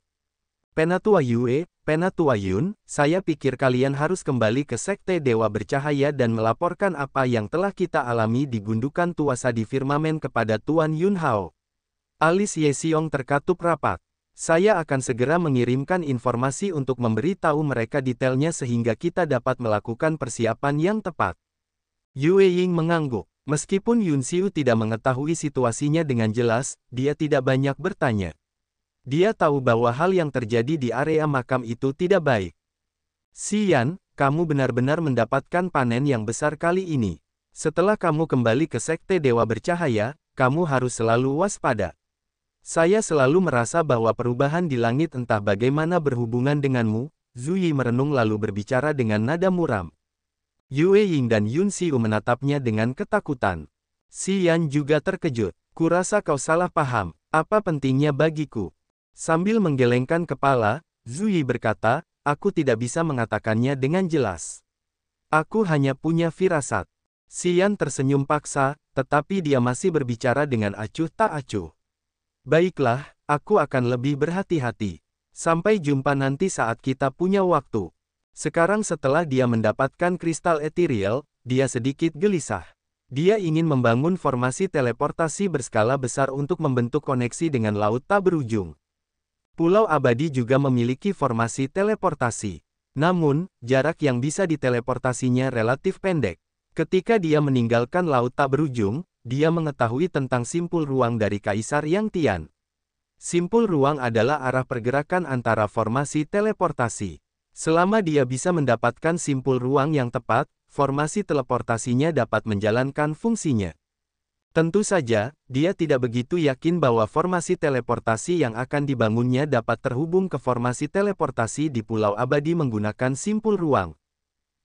S1: Penatua Yue, Penatua Yun, saya pikir kalian harus kembali ke Sekte Dewa Bercahaya dan melaporkan apa yang telah kita alami di gundukan tuasa di firmamen kepada Tuan Yun Hao. Alis Ye Xiong terkatup rapat. Saya akan segera mengirimkan informasi untuk memberi tahu mereka detailnya sehingga kita dapat melakukan persiapan yang tepat. Yue Ying mengangguk. Meskipun Yun Xiu tidak mengetahui situasinya dengan jelas, dia tidak banyak bertanya. Dia tahu bahwa hal yang terjadi di area makam itu tidak baik. Xian, kamu benar-benar mendapatkan panen yang besar kali ini. Setelah kamu kembali ke Sekte Dewa Bercahaya, kamu harus selalu waspada. Saya selalu merasa bahwa perubahan di langit entah bagaimana berhubungan denganmu, Zuyi merenung lalu berbicara dengan nada muram. Yue Ying dan Yun Xiu menatapnya dengan ketakutan. Yan juga terkejut. Kurasa kau salah paham, apa pentingnya bagiku? Sambil menggelengkan kepala, Zuyi berkata, aku tidak bisa mengatakannya dengan jelas. Aku hanya punya firasat. Yan tersenyum paksa, tetapi dia masih berbicara dengan acuh tak acuh. Baiklah, aku akan lebih berhati-hati. Sampai jumpa nanti saat kita punya waktu. Sekarang setelah dia mendapatkan kristal ethereal, dia sedikit gelisah. Dia ingin membangun formasi teleportasi berskala besar untuk membentuk koneksi dengan laut tak berujung. Pulau Abadi juga memiliki formasi teleportasi. Namun, jarak yang bisa diteleportasinya relatif pendek. Ketika dia meninggalkan laut tak berujung, dia mengetahui tentang simpul ruang dari Kaisar Yang Tian. Simpul ruang adalah arah pergerakan antara formasi teleportasi. Selama dia bisa mendapatkan simpul ruang yang tepat, formasi teleportasinya dapat menjalankan fungsinya. Tentu saja, dia tidak begitu yakin bahwa formasi teleportasi yang akan dibangunnya dapat terhubung ke formasi teleportasi di Pulau Abadi menggunakan simpul ruang.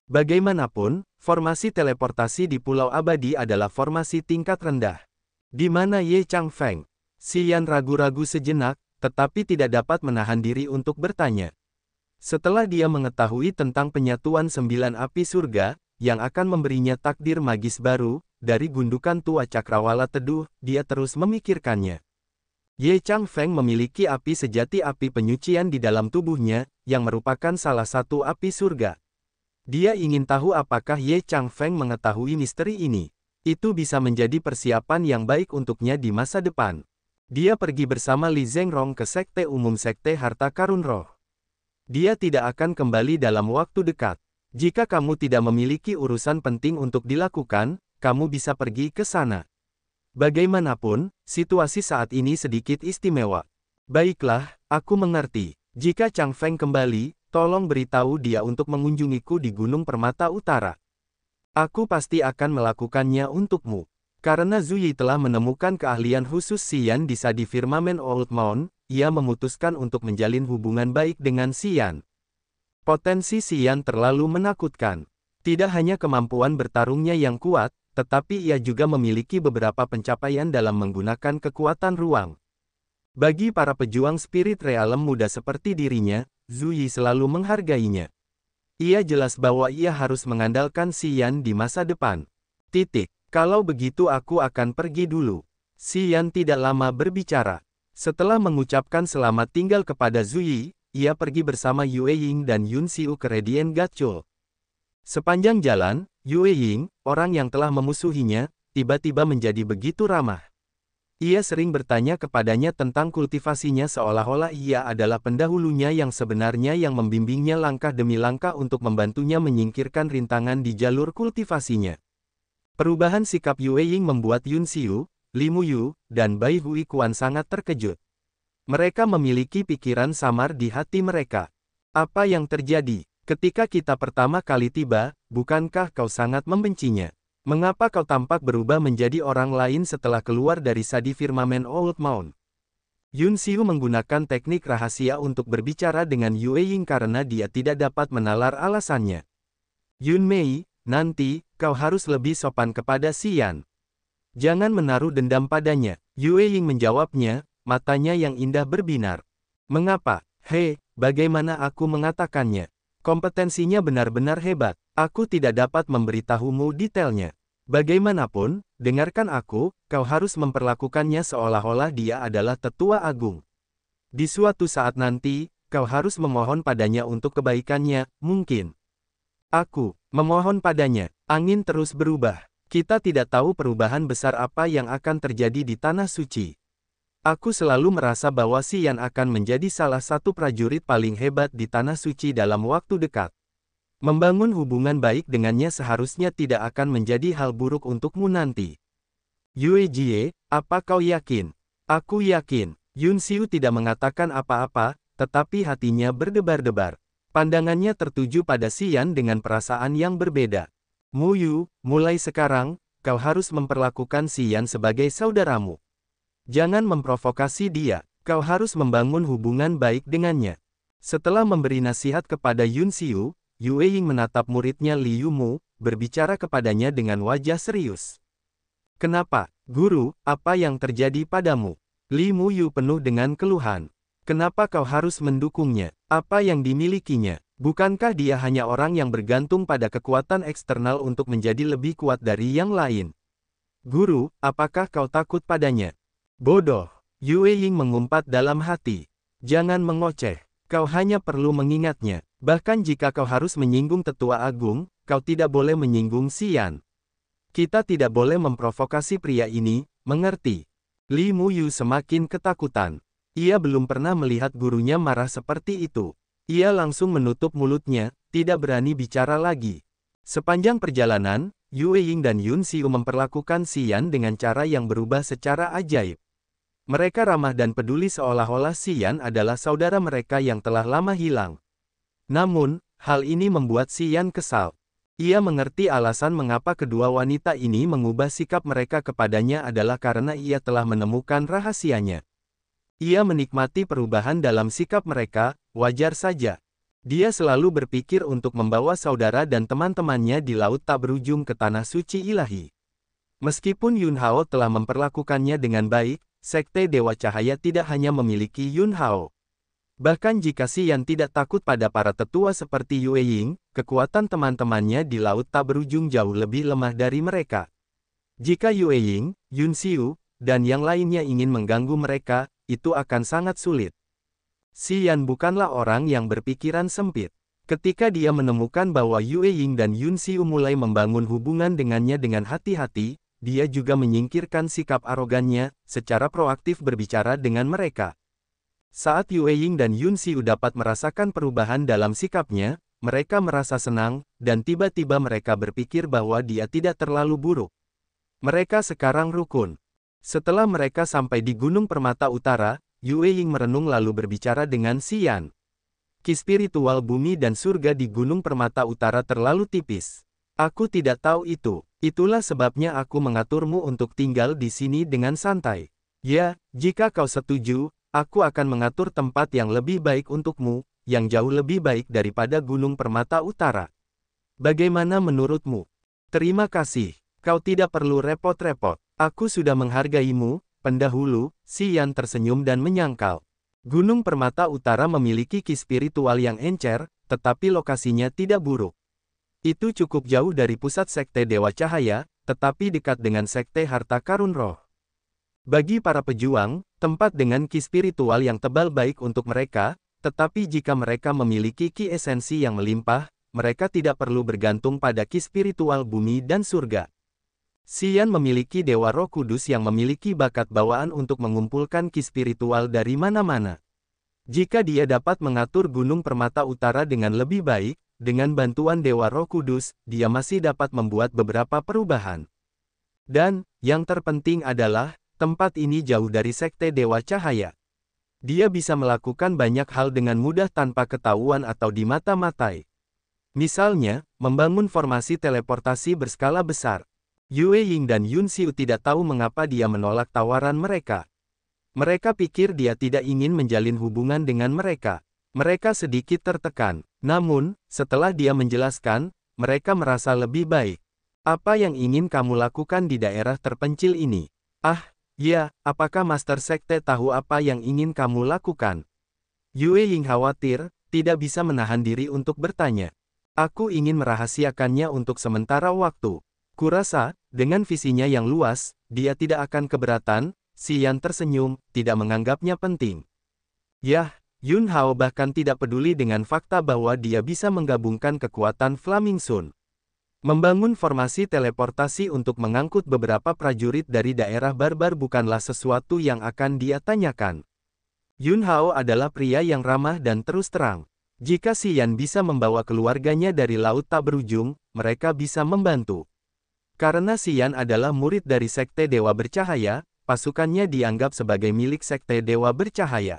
S1: Bagaimanapun, formasi teleportasi di Pulau Abadi adalah formasi tingkat rendah. Di mana Ye Chang Feng, Yan ragu-ragu sejenak, tetapi tidak dapat menahan diri untuk bertanya. Setelah dia mengetahui tentang penyatuan sembilan api surga, yang akan memberinya takdir magis baru, dari gundukan tua cakrawala teduh, dia terus memikirkannya. Ye Chang Feng memiliki api sejati api penyucian di dalam tubuhnya, yang merupakan salah satu api surga. Dia ingin tahu apakah Ye Chang Feng mengetahui misteri ini. Itu bisa menjadi persiapan yang baik untuknya di masa depan. Dia pergi bersama Li Zhengrong ke Sekte Umum Sekte Harta Karun Roh. Dia tidak akan kembali dalam waktu dekat. Jika kamu tidak memiliki urusan penting untuk dilakukan, kamu bisa pergi ke sana. Bagaimanapun, situasi saat ini sedikit istimewa. Baiklah, aku mengerti. Jika Chang Feng kembali, Tolong beritahu dia untuk mengunjungiku di Gunung Permata Utara. Aku pasti akan melakukannya untukmu. Karena Zuyi telah menemukan keahlian khusus Sian di Sadi Firmamen Old Mount, ia memutuskan untuk menjalin hubungan baik dengan Sian. Potensi Sian terlalu menakutkan. Tidak hanya kemampuan bertarungnya yang kuat, tetapi ia juga memiliki beberapa pencapaian dalam menggunakan kekuatan ruang. Bagi para pejuang spirit realem muda seperti dirinya, Zuyi selalu menghargainya. Ia jelas bahwa ia harus mengandalkan Si Yan di masa depan. Titik. Kalau begitu aku akan pergi dulu. Si Yan tidak lama berbicara. Setelah mengucapkan selamat tinggal kepada Zuyi, ia pergi bersama Yue Ying dan Yun Xiu ke Redien Gachul. Sepanjang jalan, Yue Ying, orang yang telah memusuhinya, tiba-tiba menjadi begitu ramah. Ia sering bertanya kepadanya tentang kultivasinya seolah-olah ia adalah pendahulunya yang sebenarnya yang membimbingnya langkah demi langkah untuk membantunya menyingkirkan rintangan di jalur kultivasinya. Perubahan sikap Yue Ying membuat Yun Xiu, Limu Yu, dan Bai Hui Kuan sangat terkejut. Mereka memiliki pikiran samar di hati mereka. Apa yang terjadi? Ketika kita pertama kali tiba, bukankah kau sangat membencinya? Mengapa kau tampak berubah menjadi orang lain setelah keluar dari sadi firmamen Old Mount? Yun Xiu menggunakan teknik rahasia untuk berbicara dengan Yue Ying karena dia tidak dapat menalar alasannya. Yun Mei, nanti, kau harus lebih sopan kepada Xian. Jangan menaruh dendam padanya. Yue Ying menjawabnya, matanya yang indah berbinar. Mengapa? Hei, bagaimana aku mengatakannya? Kompetensinya benar-benar hebat. Aku tidak dapat memberitahumu detailnya. Bagaimanapun, dengarkan aku, kau harus memperlakukannya seolah-olah dia adalah tetua agung. Di suatu saat nanti, kau harus memohon padanya untuk kebaikannya, mungkin. Aku, memohon padanya, angin terus berubah. Kita tidak tahu perubahan besar apa yang akan terjadi di Tanah Suci. Aku selalu merasa bahwa Yan akan menjadi salah satu prajurit paling hebat di Tanah Suci dalam waktu dekat. Membangun hubungan baik dengannya seharusnya tidak akan menjadi hal buruk untukmu nanti. Yue Jie, apa kau yakin? Aku yakin, Yun Xiu tidak mengatakan apa-apa, tetapi hatinya berdebar-debar. Pandangannya tertuju pada Yan dengan perasaan yang berbeda. Mu Yu, mulai sekarang, kau harus memperlakukan Yan sebagai saudaramu. Jangan memprovokasi dia, kau harus membangun hubungan baik dengannya. Setelah memberi nasihat kepada Yun Xiu, Yue Ying menatap muridnya Liu Mu, berbicara kepadanya dengan wajah serius. Kenapa, guru, apa yang terjadi padamu? Li Mu Yu penuh dengan keluhan. Kenapa kau harus mendukungnya? Apa yang dimilikinya? Bukankah dia hanya orang yang bergantung pada kekuatan eksternal untuk menjadi lebih kuat dari yang lain? Guru, apakah kau takut padanya? Bodoh, Yue Ying mengumpat dalam hati. Jangan mengoceh, kau hanya perlu mengingatnya. Bahkan jika kau harus menyinggung tetua agung, kau tidak boleh menyinggung Sian. Kita tidak boleh memprovokasi pria ini, mengerti. Li Mu Yu semakin ketakutan. Ia belum pernah melihat gurunya marah seperti itu. Ia langsung menutup mulutnya, tidak berani bicara lagi. Sepanjang perjalanan, Yue Ying dan Yun Xiu memperlakukan Xian dengan cara yang berubah secara ajaib. Mereka ramah dan peduli seolah-olah Sian adalah saudara mereka yang telah lama hilang. Namun, hal ini membuat Sian kesal. Ia mengerti alasan mengapa kedua wanita ini mengubah sikap mereka kepadanya adalah karena ia telah menemukan rahasianya. Ia menikmati perubahan dalam sikap mereka, wajar saja. Dia selalu berpikir untuk membawa saudara dan teman-temannya di laut tak berujung ke tanah suci ilahi. Meskipun Yun Hao telah memperlakukannya dengan baik, Sekte Dewa Cahaya tidak hanya memiliki Yun Hao. Bahkan jika Yan tidak takut pada para tetua seperti Yue Ying, kekuatan teman-temannya di laut tak berujung jauh lebih lemah dari mereka. Jika Yue Ying, Yun Xiu, dan yang lainnya ingin mengganggu mereka, itu akan sangat sulit. Si Yan bukanlah orang yang berpikiran sempit. Ketika dia menemukan bahwa Yue Ying dan Yun Xiu mulai membangun hubungan dengannya dengan hati-hati, dia juga menyingkirkan sikap arogannya, secara proaktif berbicara dengan mereka. Saat Yue Ying dan Yun Xiu dapat merasakan perubahan dalam sikapnya, mereka merasa senang, dan tiba-tiba mereka berpikir bahwa dia tidak terlalu buruk. Mereka sekarang rukun. Setelah mereka sampai di Gunung Permata Utara, Yue Ying merenung lalu berbicara dengan Xian. Ki spiritual bumi dan surga di Gunung Permata Utara terlalu tipis. Aku tidak tahu itu. Itulah sebabnya aku mengaturmu untuk tinggal di sini dengan santai. Ya, jika kau setuju, aku akan mengatur tempat yang lebih baik untukmu, yang jauh lebih baik daripada Gunung Permata Utara. Bagaimana menurutmu? Terima kasih, kau tidak perlu repot-repot. Aku sudah menghargaimu, pendahulu, si Yan tersenyum dan menyangkal. Gunung Permata Utara memiliki ki spiritual yang encer, tetapi lokasinya tidak buruk. Itu cukup jauh dari pusat sekte Dewa Cahaya, tetapi dekat dengan sekte Harta Karun Roh. Bagi para pejuang, tempat dengan ki spiritual yang tebal baik untuk mereka, tetapi jika mereka memiliki ki esensi yang melimpah, mereka tidak perlu bergantung pada ki spiritual bumi dan surga. Sian memiliki Dewa Roh Kudus yang memiliki bakat bawaan untuk mengumpulkan ki spiritual dari mana-mana. Jika dia dapat mengatur Gunung Permata Utara dengan lebih baik, dengan bantuan Dewa Roh Kudus, dia masih dapat membuat beberapa perubahan. Dan, yang terpenting adalah, tempat ini jauh dari sekte Dewa Cahaya. Dia bisa melakukan banyak hal dengan mudah tanpa ketahuan atau di mata matai Misalnya, membangun formasi teleportasi berskala besar. Yue Ying dan Yun Xiu tidak tahu mengapa dia menolak tawaran mereka. Mereka pikir dia tidak ingin menjalin hubungan dengan mereka. Mereka sedikit tertekan. Namun, setelah dia menjelaskan, mereka merasa lebih baik. Apa yang ingin kamu lakukan di daerah terpencil ini? Ah, ya, apakah Master Sekte tahu apa yang ingin kamu lakukan? Yue Ying khawatir, tidak bisa menahan diri untuk bertanya. Aku ingin merahasiakannya untuk sementara waktu. Kurasa, dengan visinya yang luas, dia tidak akan keberatan, Si tersenyum, tidak menganggapnya penting. Yah, Yun Hao bahkan tidak peduli dengan fakta bahwa dia bisa menggabungkan kekuatan Flaming Sun. Membangun formasi teleportasi untuk mengangkut beberapa prajurit dari daerah barbar bukanlah sesuatu yang akan dia tanyakan. Yun Hao adalah pria yang ramah dan terus terang. Jika Si Yan bisa membawa keluarganya dari laut tak berujung, mereka bisa membantu. Karena Si Yan adalah murid dari Sekte Dewa Bercahaya, pasukannya dianggap sebagai milik Sekte Dewa Bercahaya.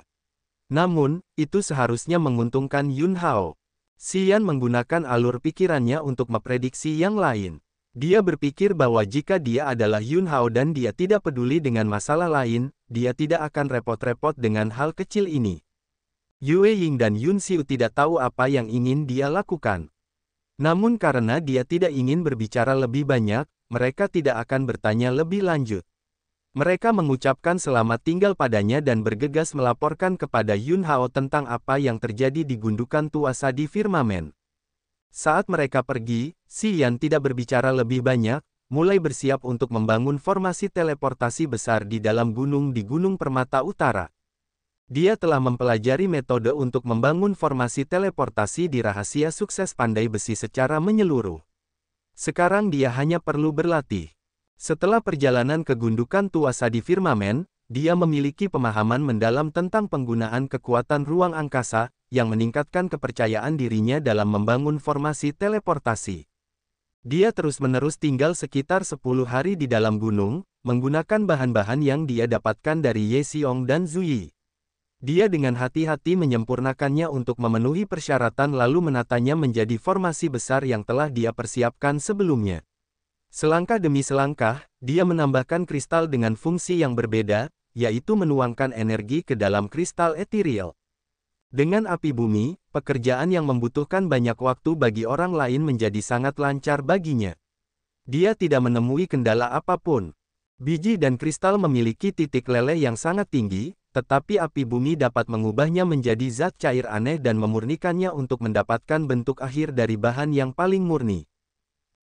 S1: Namun, itu seharusnya menguntungkan Yun Hao. Xian menggunakan alur pikirannya untuk memprediksi yang lain. Dia berpikir bahwa jika dia adalah Yun Hao dan dia tidak peduli dengan masalah lain, dia tidak akan repot-repot dengan hal kecil ini. Yue Ying dan Yun Xiu tidak tahu apa yang ingin dia lakukan. Namun karena dia tidak ingin berbicara lebih banyak, mereka tidak akan bertanya lebih lanjut. Mereka mengucapkan selamat tinggal padanya dan bergegas melaporkan kepada Yun Hao tentang apa yang terjadi di gundukan tua Sadi firmamen. Saat mereka pergi, Si Yan tidak berbicara lebih banyak, mulai bersiap untuk membangun formasi teleportasi besar di dalam gunung di Gunung Permata Utara. Dia telah mempelajari metode untuk membangun formasi teleportasi di rahasia sukses pandai besi secara menyeluruh. Sekarang dia hanya perlu berlatih. Setelah perjalanan ke gundukan tuasa di firmamen, dia memiliki pemahaman mendalam tentang penggunaan kekuatan ruang angkasa, yang meningkatkan kepercayaan dirinya dalam membangun formasi teleportasi. Dia terus-menerus tinggal sekitar 10 hari di dalam gunung, menggunakan bahan-bahan yang dia dapatkan dari Ye Xiong dan Zuyi. Dia dengan hati-hati menyempurnakannya untuk memenuhi persyaratan lalu menatanya menjadi formasi besar yang telah dia persiapkan sebelumnya. Selangkah demi selangkah, dia menambahkan kristal dengan fungsi yang berbeda, yaitu menuangkan energi ke dalam kristal etiril. Dengan api bumi, pekerjaan yang membutuhkan banyak waktu bagi orang lain menjadi sangat lancar baginya. Dia tidak menemui kendala apapun. Biji dan kristal memiliki titik leleh yang sangat tinggi, tetapi api bumi dapat mengubahnya menjadi zat cair aneh dan memurnikannya untuk mendapatkan bentuk akhir dari bahan yang paling murni.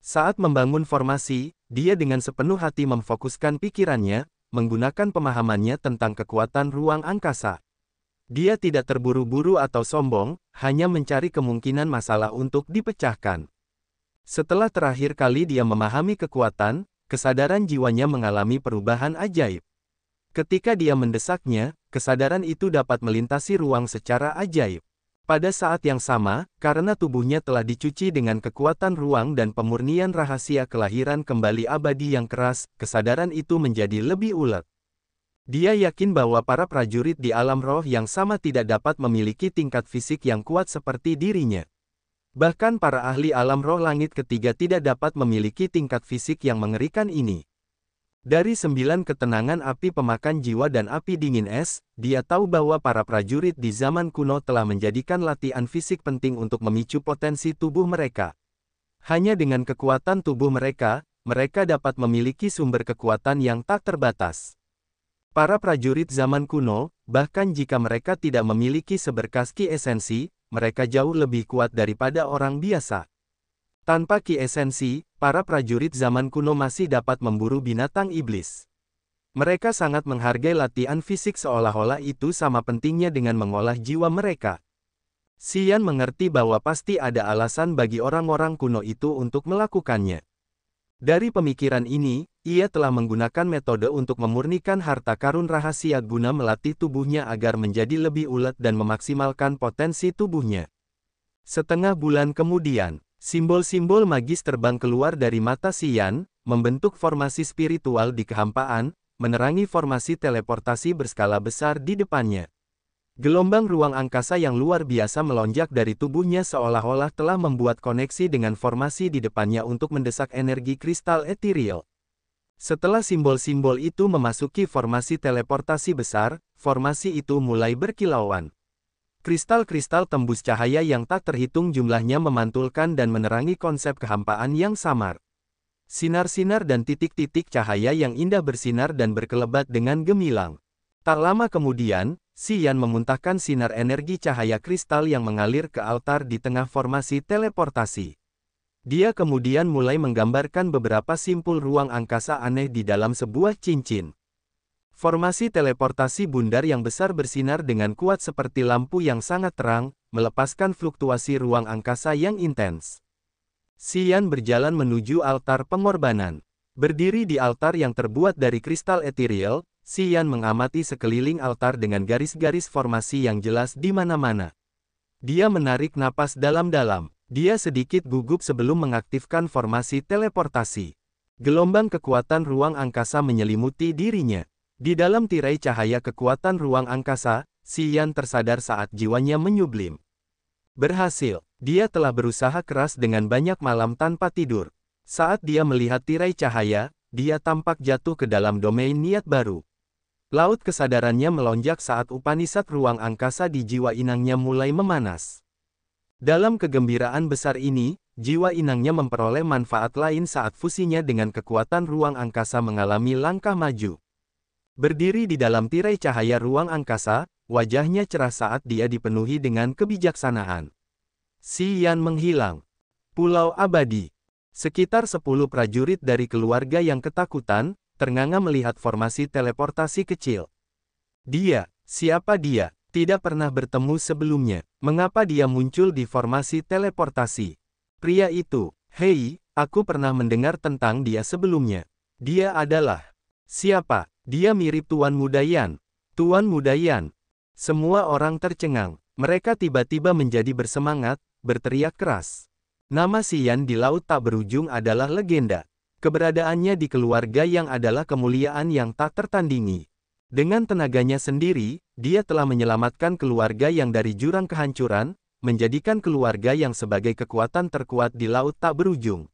S1: Saat membangun formasi, dia dengan sepenuh hati memfokuskan pikirannya, menggunakan pemahamannya tentang kekuatan ruang angkasa. Dia tidak terburu-buru atau sombong, hanya mencari kemungkinan masalah untuk dipecahkan. Setelah terakhir kali dia memahami kekuatan, kesadaran jiwanya mengalami perubahan ajaib. Ketika dia mendesaknya, kesadaran itu dapat melintasi ruang secara ajaib. Pada saat yang sama, karena tubuhnya telah dicuci dengan kekuatan ruang dan pemurnian rahasia kelahiran kembali abadi yang keras, kesadaran itu menjadi lebih ulet. Dia yakin bahwa para prajurit di alam roh yang sama tidak dapat memiliki tingkat fisik yang kuat seperti dirinya. Bahkan para ahli alam roh langit ketiga tidak dapat memiliki tingkat fisik yang mengerikan ini. Dari sembilan ketenangan api pemakan jiwa dan api dingin es, dia tahu bahwa para prajurit di zaman kuno telah menjadikan latihan fisik penting untuk memicu potensi tubuh mereka. Hanya dengan kekuatan tubuh mereka, mereka dapat memiliki sumber kekuatan yang tak terbatas. Para prajurit zaman kuno, bahkan jika mereka tidak memiliki seberkas ki esensi, mereka jauh lebih kuat daripada orang biasa. Tanpa ki esensi, para prajurit zaman kuno masih dapat memburu binatang iblis. Mereka sangat menghargai latihan fisik seolah-olah itu sama pentingnya dengan mengolah jiwa mereka. Sian mengerti bahwa pasti ada alasan bagi orang-orang kuno itu untuk melakukannya. Dari pemikiran ini, ia telah menggunakan metode untuk memurnikan harta karun rahasia guna melatih tubuhnya agar menjadi lebih ulet dan memaksimalkan potensi tubuhnya. Setengah bulan kemudian, Simbol-simbol magis terbang keluar dari mata Sian, membentuk formasi spiritual di kehampaan, menerangi formasi teleportasi berskala besar di depannya. Gelombang ruang angkasa yang luar biasa melonjak dari tubuhnya seolah-olah telah membuat koneksi dengan formasi di depannya untuk mendesak energi kristal etiril. Setelah simbol-simbol itu memasuki formasi teleportasi besar, formasi itu mulai berkilauan. Kristal-kristal tembus cahaya yang tak terhitung jumlahnya memantulkan dan menerangi konsep kehampaan yang samar. Sinar-sinar dan titik-titik cahaya yang indah bersinar dan berkelebat dengan gemilang. Tak lama kemudian, Yan memuntahkan sinar energi cahaya kristal yang mengalir ke altar di tengah formasi teleportasi. Dia kemudian mulai menggambarkan beberapa simpul ruang angkasa aneh di dalam sebuah cincin. Formasi teleportasi bundar yang besar bersinar dengan kuat seperti lampu yang sangat terang, melepaskan fluktuasi ruang angkasa yang intens. Sian berjalan menuju altar pengorbanan. Berdiri di altar yang terbuat dari kristal etiril, Sian mengamati sekeliling altar dengan garis-garis formasi yang jelas di mana-mana. Dia menarik napas dalam-dalam. Dia sedikit gugup sebelum mengaktifkan formasi teleportasi. Gelombang kekuatan ruang angkasa menyelimuti dirinya. Di dalam tirai cahaya kekuatan ruang angkasa, Yan tersadar saat jiwanya menyublim. Berhasil, dia telah berusaha keras dengan banyak malam tanpa tidur. Saat dia melihat tirai cahaya, dia tampak jatuh ke dalam domain niat baru. Laut kesadarannya melonjak saat upanisat ruang angkasa di jiwa inangnya mulai memanas. Dalam kegembiraan besar ini, jiwa inangnya memperoleh manfaat lain saat fusinya dengan kekuatan ruang angkasa mengalami langkah maju. Berdiri di dalam tirai cahaya ruang angkasa, wajahnya cerah saat dia dipenuhi dengan kebijaksanaan. Si Yan menghilang. Pulau Abadi. Sekitar 10 prajurit dari keluarga yang ketakutan, ternganga melihat formasi teleportasi kecil. Dia, siapa dia, tidak pernah bertemu sebelumnya. Mengapa dia muncul di formasi teleportasi? Pria itu, hei, aku pernah mendengar tentang dia sebelumnya. Dia adalah siapa? Dia mirip Tuan Mudayan. Tuan Mudayan. Semua orang tercengang. Mereka tiba-tiba menjadi bersemangat, berteriak keras. Nama Sian di laut tak berujung adalah legenda. Keberadaannya di keluarga yang adalah kemuliaan yang tak tertandingi. Dengan tenaganya sendiri, dia telah menyelamatkan keluarga yang dari jurang kehancuran, menjadikan keluarga yang sebagai kekuatan terkuat di laut tak berujung.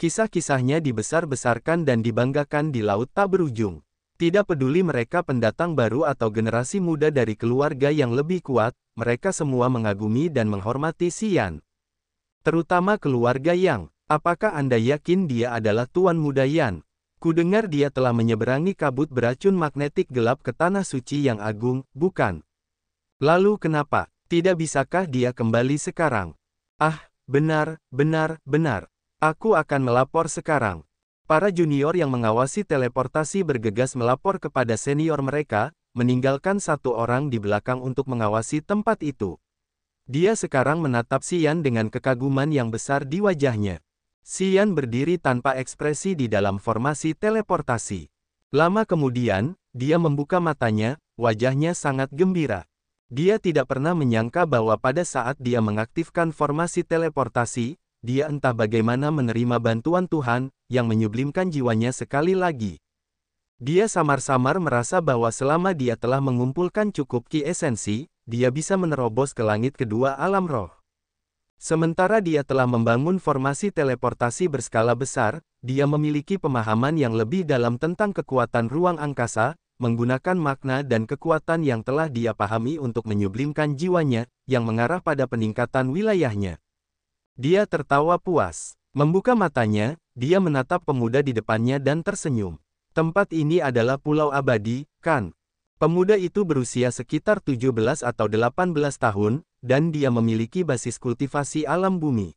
S1: Kisah-kisahnya dibesar-besarkan dan dibanggakan di laut tak berujung. Tidak peduli mereka pendatang baru atau generasi muda dari keluarga yang lebih kuat, mereka semua mengagumi dan menghormati Sian. Terutama keluarga Yang, apakah Anda yakin dia adalah Tuan Muda Yan? Kudengar dia telah menyeberangi kabut beracun magnetik gelap ke Tanah Suci yang agung, bukan? Lalu kenapa, tidak bisakah dia kembali sekarang? Ah, benar, benar, benar. Aku akan melapor sekarang. Para junior yang mengawasi teleportasi bergegas melapor kepada senior mereka, meninggalkan satu orang di belakang untuk mengawasi tempat itu. Dia sekarang menatap Sian dengan kekaguman yang besar di wajahnya. Sian berdiri tanpa ekspresi di dalam formasi teleportasi. Lama kemudian, dia membuka matanya, wajahnya sangat gembira. Dia tidak pernah menyangka bahwa pada saat dia mengaktifkan formasi teleportasi, dia entah bagaimana menerima bantuan Tuhan, yang menyublimkan jiwanya sekali lagi. Dia samar-samar merasa bahwa selama dia telah mengumpulkan cukup ki esensi, dia bisa menerobos ke langit kedua alam roh. Sementara dia telah membangun formasi teleportasi berskala besar, dia memiliki pemahaman yang lebih dalam tentang kekuatan ruang angkasa, menggunakan makna dan kekuatan yang telah dia pahami untuk menyublimkan jiwanya, yang mengarah pada peningkatan wilayahnya. Dia tertawa puas. Membuka matanya, dia menatap pemuda di depannya dan tersenyum. Tempat ini adalah Pulau Abadi, kan? Pemuda itu berusia sekitar 17 atau 18 tahun, dan dia memiliki basis kultivasi alam bumi.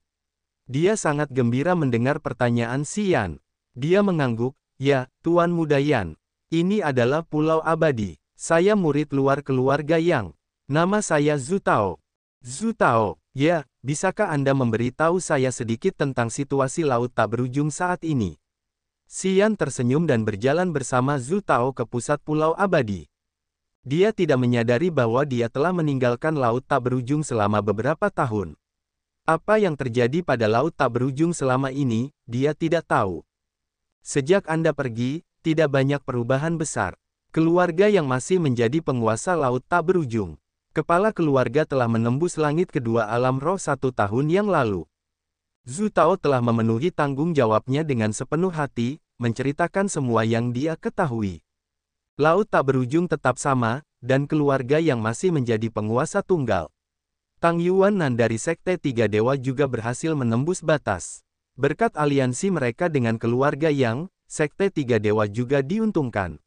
S1: Dia sangat gembira mendengar pertanyaan Sian. Dia mengangguk, ya, Tuan Muda Yan. Ini adalah Pulau Abadi. Saya murid luar keluarga Yang. Nama saya Zutao. Zutao. Ya, bisakah Anda memberitahu saya sedikit tentang situasi laut tak berujung saat ini? Sian tersenyum dan berjalan bersama Zhu Tao ke pusat Pulau Abadi. Dia tidak menyadari bahwa dia telah meninggalkan laut tak berujung selama beberapa tahun. Apa yang terjadi pada laut tak berujung selama ini, dia tidak tahu. Sejak Anda pergi, tidak banyak perubahan besar. Keluarga yang masih menjadi penguasa laut tak berujung. Kepala keluarga telah menembus langit kedua alam roh satu tahun yang lalu. Zhu Tao telah memenuhi tanggung jawabnya dengan sepenuh hati, menceritakan semua yang dia ketahui. Laut tak berujung tetap sama, dan keluarga yang masih menjadi penguasa tunggal. Tang Yuan Nan dari Sekte Tiga Dewa juga berhasil menembus batas. Berkat aliansi mereka dengan keluarga yang, Sekte Tiga Dewa juga diuntungkan.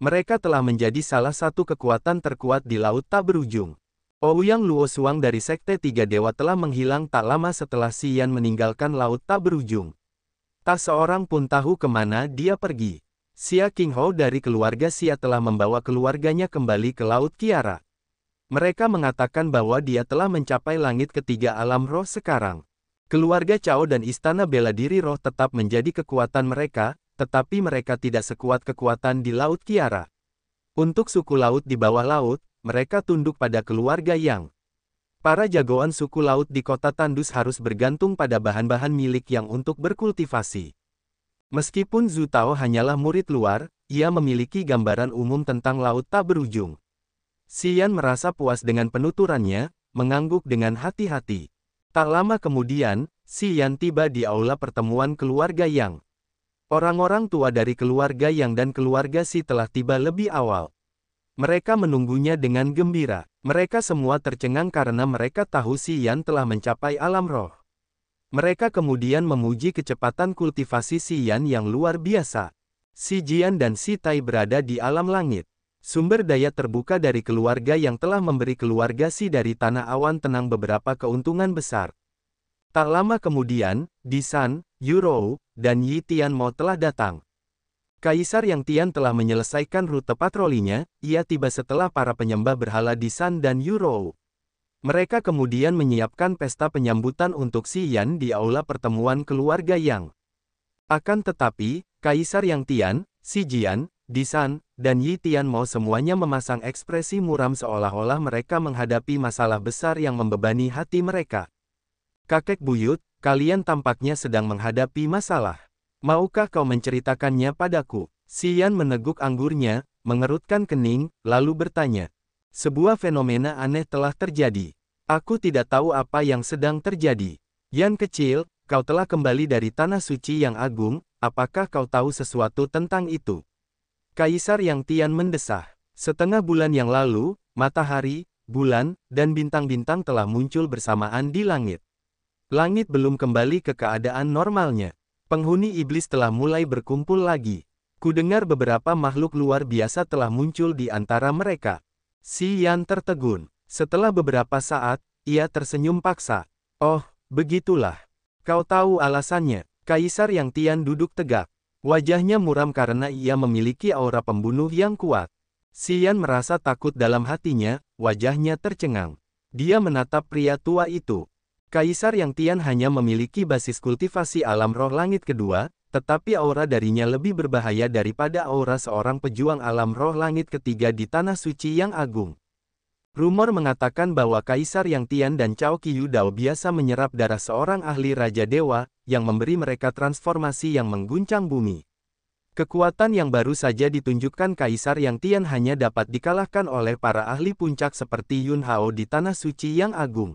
S1: Mereka telah menjadi salah satu kekuatan terkuat di Laut Tak Berujung. Ouyang Luosuang dari Sekte Tiga Dewa telah menghilang tak lama setelah Yan meninggalkan Laut Tak Berujung. Tak seorang pun tahu kemana dia pergi. Xia Qinghao dari keluarga Xia telah membawa keluarganya kembali ke Laut Kiara. Mereka mengatakan bahwa dia telah mencapai langit ketiga alam roh sekarang. Keluarga Cao dan Istana Bela Diri Roh tetap menjadi kekuatan mereka, tetapi mereka tidak sekuat kekuatan di Laut Kiara. Untuk suku laut di bawah laut, mereka tunduk pada keluarga Yang. Para jagoan suku laut di kota Tandus harus bergantung pada bahan-bahan milik Yang untuk berkultivasi. Meskipun Zhu Tao hanyalah murid luar, ia memiliki gambaran umum tentang laut tak berujung. Xian merasa puas dengan penuturannya, mengangguk dengan hati-hati. Tak lama kemudian, Xian tiba di aula pertemuan keluarga Yang. Orang-orang tua dari keluarga Yang dan keluarga Si telah tiba lebih awal. Mereka menunggunya dengan gembira. Mereka semua tercengang karena mereka tahu Si Yan telah mencapai alam roh. Mereka kemudian memuji kecepatan kultivasi Si Yan yang luar biasa. Si Jian dan Si Tai berada di alam langit. Sumber daya terbuka dari keluarga yang telah memberi keluarga Si dari tanah awan tenang beberapa keuntungan besar. Tak lama kemudian, Disan, Yuro, dan Yi Tianmo telah datang. Kaisar Yang Tian telah menyelesaikan rute patrolinya, ia tiba setelah para penyembah berhala Disan dan Yuro. Mereka kemudian menyiapkan pesta penyambutan untuk Si Yan di aula pertemuan keluarga Yang. Akan tetapi, Kaisar Yang Tian, Si Jian, Disan, dan Yi Tianmo semuanya memasang ekspresi muram seolah-olah mereka menghadapi masalah besar yang membebani hati mereka. Kakek buyut, kalian tampaknya sedang menghadapi masalah. Maukah kau menceritakannya padaku? Sian meneguk anggurnya, mengerutkan kening, lalu bertanya. Sebuah fenomena aneh telah terjadi. Aku tidak tahu apa yang sedang terjadi. Yan kecil, kau telah kembali dari tanah suci yang agung, apakah kau tahu sesuatu tentang itu? Kaisar Yang Tian mendesah. Setengah bulan yang lalu, matahari, bulan, dan bintang-bintang telah muncul bersamaan di langit. Langit belum kembali ke keadaan normalnya. Penghuni iblis telah mulai berkumpul lagi. Kudengar beberapa makhluk luar biasa telah muncul di antara mereka. Si Yan tertegun. Setelah beberapa saat, ia tersenyum paksa. Oh, begitulah. Kau tahu alasannya. Kaisar Yang Tian duduk tegak. Wajahnya muram karena ia memiliki aura pembunuh yang kuat. Sian merasa takut dalam hatinya, wajahnya tercengang. Dia menatap pria tua itu. Kaisar yang Tian hanya memiliki basis kultivasi alam roh langit kedua, tetapi aura darinya lebih berbahaya daripada aura seorang pejuang alam roh langit ketiga di Tanah Suci yang agung. Rumor mengatakan bahwa Kaisar Yang Tian dan Cao Qiyu Dao biasa menyerap darah seorang ahli Raja Dewa, yang memberi mereka transformasi yang mengguncang bumi. Kekuatan yang baru saja ditunjukkan Kaisar Yang Tian hanya dapat dikalahkan oleh para ahli puncak seperti Yun Hao di Tanah Suci yang Agung.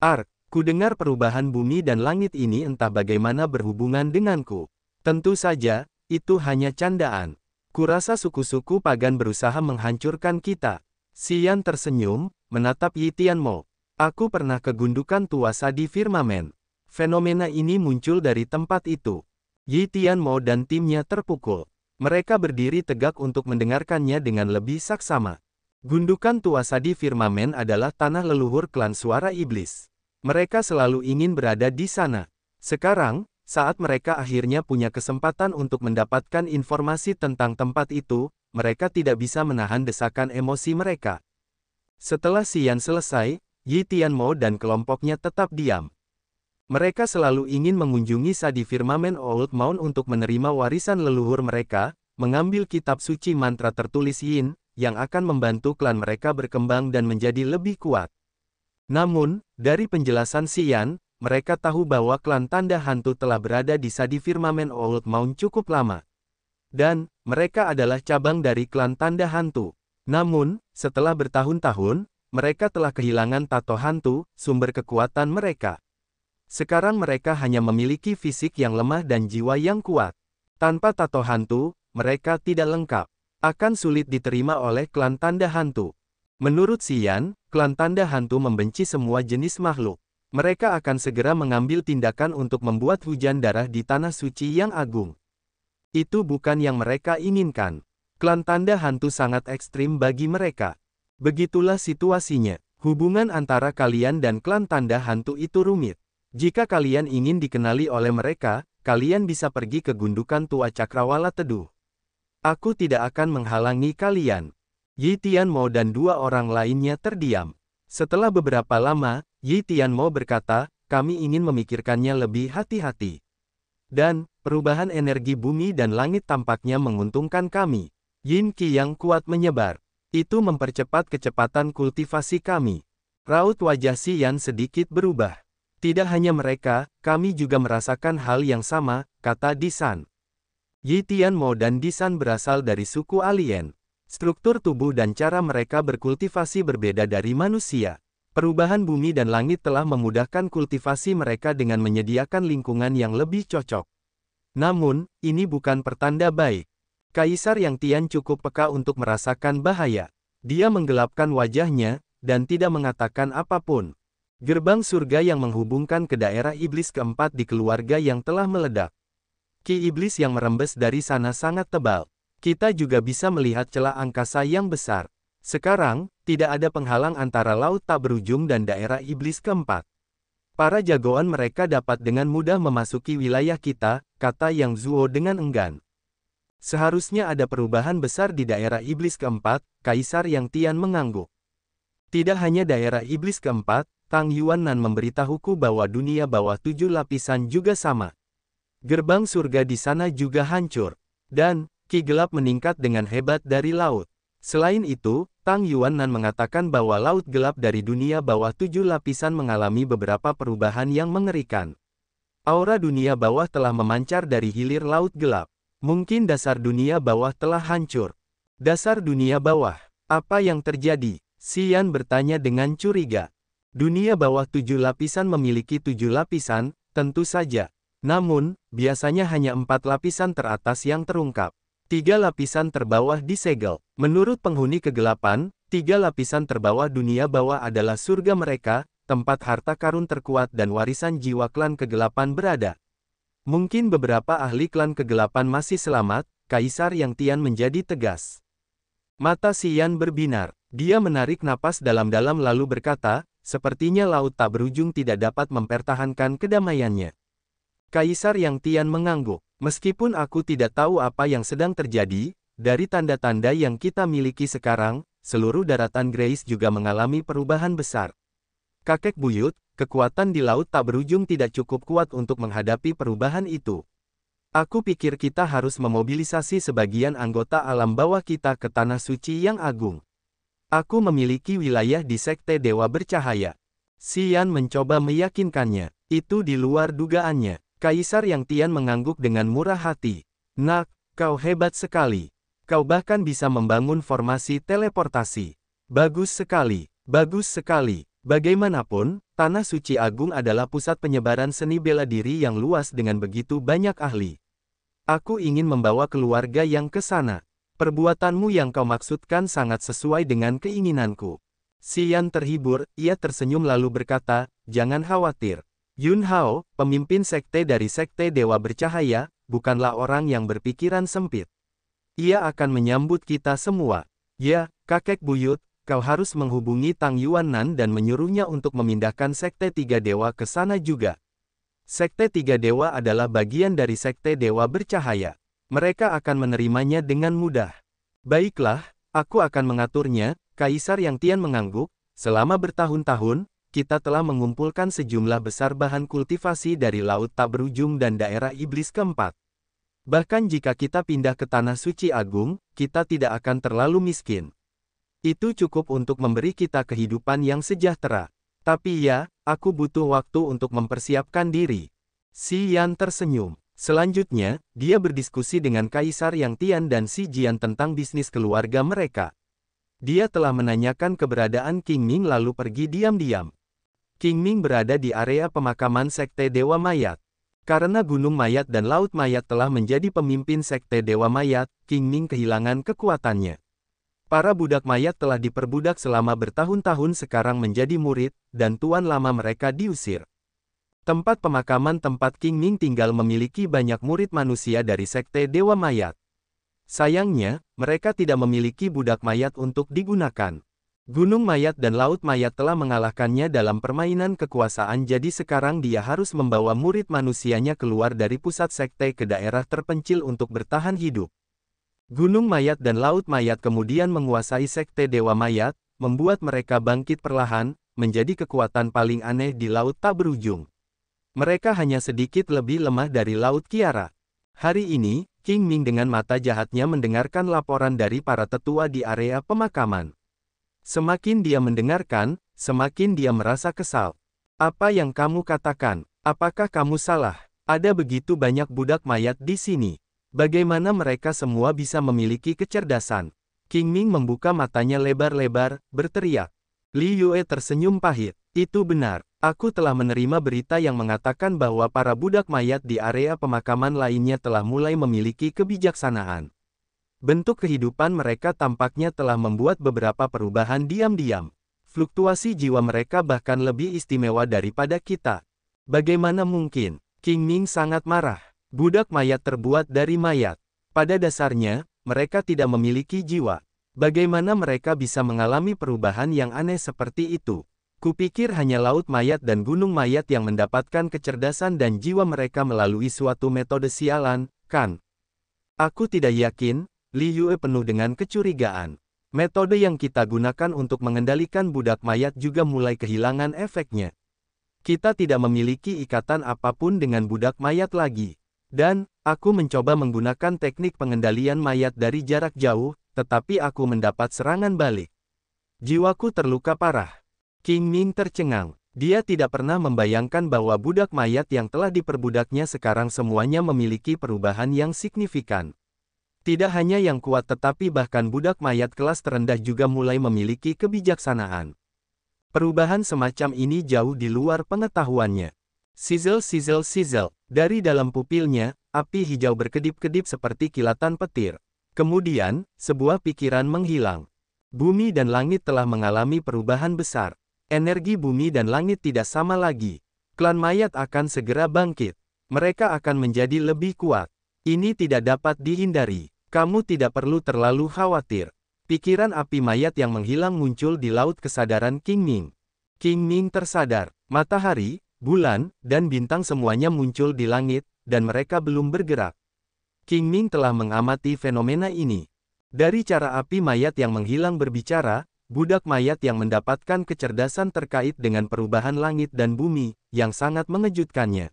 S1: Ark Kudengar perubahan bumi dan langit ini entah bagaimana berhubungan denganku. Tentu saja, itu hanya candaan. Kurasa suku-suku pagan berusaha menghancurkan kita. Sian tersenyum, menatap Yitian Mo. Aku pernah kegundukan tuasa di firmamen. Fenomena ini muncul dari tempat itu. Yitian Mo dan timnya terpukul. Mereka berdiri tegak untuk mendengarkannya dengan lebih saksama. Gundukan tuasa di firmamen adalah tanah leluhur klan suara iblis. Mereka selalu ingin berada di sana. Sekarang, saat mereka akhirnya punya kesempatan untuk mendapatkan informasi tentang tempat itu, mereka tidak bisa menahan desakan emosi mereka. Setelah Xian selesai, Yi Tianmo dan kelompoknya tetap diam. Mereka selalu ingin mengunjungi Sadi Firmamen Old Mount untuk menerima warisan leluhur mereka, mengambil kitab suci mantra tertulis Yin, yang akan membantu klan mereka berkembang dan menjadi lebih kuat. Namun, dari penjelasan Sian, mereka tahu bahwa klan tanda hantu telah berada di Sadi Firmamen Old Mount cukup lama. Dan, mereka adalah cabang dari klan tanda hantu. Namun, setelah bertahun-tahun, mereka telah kehilangan tato hantu, sumber kekuatan mereka. Sekarang mereka hanya memiliki fisik yang lemah dan jiwa yang kuat. Tanpa tato hantu, mereka tidak lengkap. Akan sulit diterima oleh klan tanda hantu. Menurut Sian, klan tanda hantu membenci semua jenis makhluk. Mereka akan segera mengambil tindakan untuk membuat hujan darah di tanah suci yang agung. Itu bukan yang mereka inginkan. Klan tanda hantu sangat ekstrim bagi mereka. Begitulah situasinya. Hubungan antara kalian dan klan tanda hantu itu rumit. Jika kalian ingin dikenali oleh mereka, kalian bisa pergi ke gundukan tua cakrawala teduh. Aku tidak akan menghalangi kalian. Yi Mo dan dua orang lainnya terdiam. Setelah beberapa lama, Yi Mo berkata, kami ingin memikirkannya lebih hati-hati. Dan, perubahan energi bumi dan langit tampaknya menguntungkan kami. Yin Qi yang kuat menyebar. Itu mempercepat kecepatan kultivasi kami. Raut wajah Si sedikit berubah. Tidak hanya mereka, kami juga merasakan hal yang sama, kata Disan. Yi Mo dan Disan berasal dari suku alien. Struktur tubuh dan cara mereka berkultivasi berbeda dari manusia. Perubahan bumi dan langit telah memudahkan kultivasi mereka dengan menyediakan lingkungan yang lebih cocok. Namun, ini bukan pertanda baik. Kaisar Yang Tian cukup peka untuk merasakan bahaya. Dia menggelapkan wajahnya, dan tidak mengatakan apapun. Gerbang surga yang menghubungkan ke daerah iblis keempat di keluarga yang telah meledak. Ki iblis yang merembes dari sana sangat tebal. Kita juga bisa melihat celah angkasa yang besar. Sekarang, tidak ada penghalang antara laut tak berujung dan daerah iblis keempat. Para jagoan mereka dapat dengan mudah memasuki wilayah kita, kata Yang Zuo dengan enggan. Seharusnya ada perubahan besar di daerah iblis keempat, Kaisar Yang Tian mengangguk. Tidak hanya daerah iblis keempat, Tang Yuan Nan memberitahuku bahwa dunia bawah tujuh lapisan juga sama. Gerbang surga di sana juga hancur. Dan, Ki gelap meningkat dengan hebat dari laut. Selain itu, Tang Yuan Nan mengatakan bahwa laut gelap dari dunia bawah tujuh lapisan mengalami beberapa perubahan yang mengerikan. Aura dunia bawah telah memancar dari hilir laut gelap. Mungkin dasar dunia bawah telah hancur. Dasar dunia bawah, apa yang terjadi? Sian bertanya dengan curiga. Dunia bawah tujuh lapisan memiliki tujuh lapisan, tentu saja. Namun, biasanya hanya empat lapisan teratas yang terungkap tiga lapisan terbawah disegel. Menurut penghuni kegelapan, tiga lapisan terbawah dunia bawah adalah surga mereka, tempat harta karun terkuat dan warisan jiwa klan kegelapan berada. Mungkin beberapa ahli klan kegelapan masih selamat, Kaisar Yang Tian menjadi tegas. Mata Sian berbinar. Dia menarik napas dalam-dalam lalu berkata, sepertinya laut tak berujung tidak dapat mempertahankan kedamaiannya. Kaisar Yang Tian mengangguk. Meskipun aku tidak tahu apa yang sedang terjadi, dari tanda-tanda yang kita miliki sekarang, seluruh daratan Grace juga mengalami perubahan besar. Kakek buyut, kekuatan di laut tak berujung tidak cukup kuat untuk menghadapi perubahan itu. Aku pikir kita harus memobilisasi sebagian anggota alam bawah kita ke Tanah Suci yang agung. Aku memiliki wilayah di Sekte Dewa Bercahaya. Sian mencoba meyakinkannya. Itu di luar dugaannya. Kaisar Yang Tian mengangguk dengan murah hati. Nak, kau hebat sekali. Kau bahkan bisa membangun formasi teleportasi. Bagus sekali, bagus sekali. Bagaimanapun, Tanah Suci Agung adalah pusat penyebaran seni bela diri yang luas dengan begitu banyak ahli. Aku ingin membawa keluarga yang ke sana. Perbuatanmu yang kau maksudkan sangat sesuai dengan keinginanku. Sian terhibur, ia tersenyum lalu berkata, jangan khawatir. Yun Hao, pemimpin sekte dari Sekte Dewa Bercahaya, bukanlah orang yang berpikiran sempit. Ia akan menyambut kita semua. Ya, kakek buyut, kau harus menghubungi Tang Yuannan dan menyuruhnya untuk memindahkan Sekte Tiga Dewa ke sana juga. Sekte Tiga Dewa adalah bagian dari Sekte Dewa Bercahaya. Mereka akan menerimanya dengan mudah. Baiklah, aku akan mengaturnya, Kaisar Yang Tian mengangguk, selama bertahun-tahun, kita telah mengumpulkan sejumlah besar bahan kultivasi dari Laut Tak Berujung dan daerah Iblis keempat. Bahkan jika kita pindah ke Tanah Suci Agung, kita tidak akan terlalu miskin. Itu cukup untuk memberi kita kehidupan yang sejahtera. Tapi ya, aku butuh waktu untuk mempersiapkan diri. Si Yan tersenyum. Selanjutnya, dia berdiskusi dengan Kaisar Yang Tian dan Si Jian tentang bisnis keluarga mereka. Dia telah menanyakan keberadaan King Ming lalu pergi diam-diam. King Ming berada di area pemakaman Sekte Dewa Mayat. Karena Gunung Mayat dan Laut Mayat telah menjadi pemimpin Sekte Dewa Mayat, King Ming kehilangan kekuatannya. Para budak mayat telah diperbudak selama bertahun-tahun sekarang menjadi murid, dan tuan lama mereka diusir. Tempat pemakaman tempat King Ming tinggal memiliki banyak murid manusia dari Sekte Dewa Mayat. Sayangnya, mereka tidak memiliki budak mayat untuk digunakan. Gunung Mayat dan Laut Mayat telah mengalahkannya dalam permainan kekuasaan jadi sekarang dia harus membawa murid manusianya keluar dari pusat sekte ke daerah terpencil untuk bertahan hidup. Gunung Mayat dan Laut Mayat kemudian menguasai sekte Dewa Mayat, membuat mereka bangkit perlahan, menjadi kekuatan paling aneh di laut tak berujung. Mereka hanya sedikit lebih lemah dari Laut Kiara. Hari ini, King Ming dengan mata jahatnya mendengarkan laporan dari para tetua di area pemakaman. Semakin dia mendengarkan, semakin dia merasa kesal. Apa yang kamu katakan? Apakah kamu salah? Ada begitu banyak budak mayat di sini. Bagaimana mereka semua bisa memiliki kecerdasan? King Ming membuka matanya lebar-lebar, berteriak. Li Yue tersenyum pahit. Itu benar. Aku telah menerima berita yang mengatakan bahwa para budak mayat di area pemakaman lainnya telah mulai memiliki kebijaksanaan. Bentuk kehidupan mereka tampaknya telah membuat beberapa perubahan diam-diam. Fluktuasi jiwa mereka bahkan lebih istimewa daripada kita. Bagaimana mungkin? King Ming sangat marah. Budak mayat terbuat dari mayat. Pada dasarnya, mereka tidak memiliki jiwa. Bagaimana mereka bisa mengalami perubahan yang aneh seperti itu? Kupikir hanya laut mayat dan gunung mayat yang mendapatkan kecerdasan dan jiwa mereka melalui suatu metode sialan, kan? Aku tidak yakin, Li Yue penuh dengan kecurigaan. Metode yang kita gunakan untuk mengendalikan budak mayat juga mulai kehilangan efeknya. Kita tidak memiliki ikatan apapun dengan budak mayat lagi. Dan, aku mencoba menggunakan teknik pengendalian mayat dari jarak jauh, tetapi aku mendapat serangan balik. Jiwaku terluka parah. King Ming tercengang. Dia tidak pernah membayangkan bahwa budak mayat yang telah diperbudaknya sekarang semuanya memiliki perubahan yang signifikan. Tidak hanya yang kuat tetapi bahkan budak mayat kelas terendah juga mulai memiliki kebijaksanaan. Perubahan semacam ini jauh di luar pengetahuannya. Sizzle sizzle sizzle, dari dalam pupilnya, api hijau berkedip-kedip seperti kilatan petir. Kemudian, sebuah pikiran menghilang. Bumi dan langit telah mengalami perubahan besar. Energi bumi dan langit tidak sama lagi. Klan mayat akan segera bangkit. Mereka akan menjadi lebih kuat. Ini tidak dapat dihindari. Kamu tidak perlu terlalu khawatir. Pikiran api mayat yang menghilang muncul di laut kesadaran King Ming. King Ming tersadar, matahari, bulan, dan bintang semuanya muncul di langit, dan mereka belum bergerak. King Ming telah mengamati fenomena ini. Dari cara api mayat yang menghilang berbicara, budak mayat yang mendapatkan kecerdasan terkait dengan perubahan langit dan bumi, yang sangat mengejutkannya.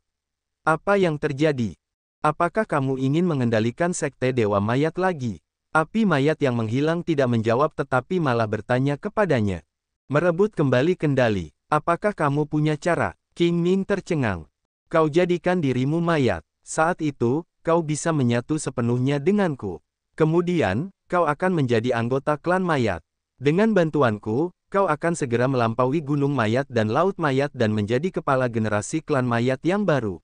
S1: Apa yang terjadi? Apakah kamu ingin mengendalikan sekte Dewa Mayat lagi? Api mayat yang menghilang tidak menjawab tetapi malah bertanya kepadanya. Merebut kembali kendali, apakah kamu punya cara? King Ming tercengang. Kau jadikan dirimu mayat. Saat itu, kau bisa menyatu sepenuhnya denganku. Kemudian, kau akan menjadi anggota klan mayat. Dengan bantuanku, kau akan segera melampaui gunung mayat dan laut mayat dan menjadi kepala generasi klan mayat yang baru.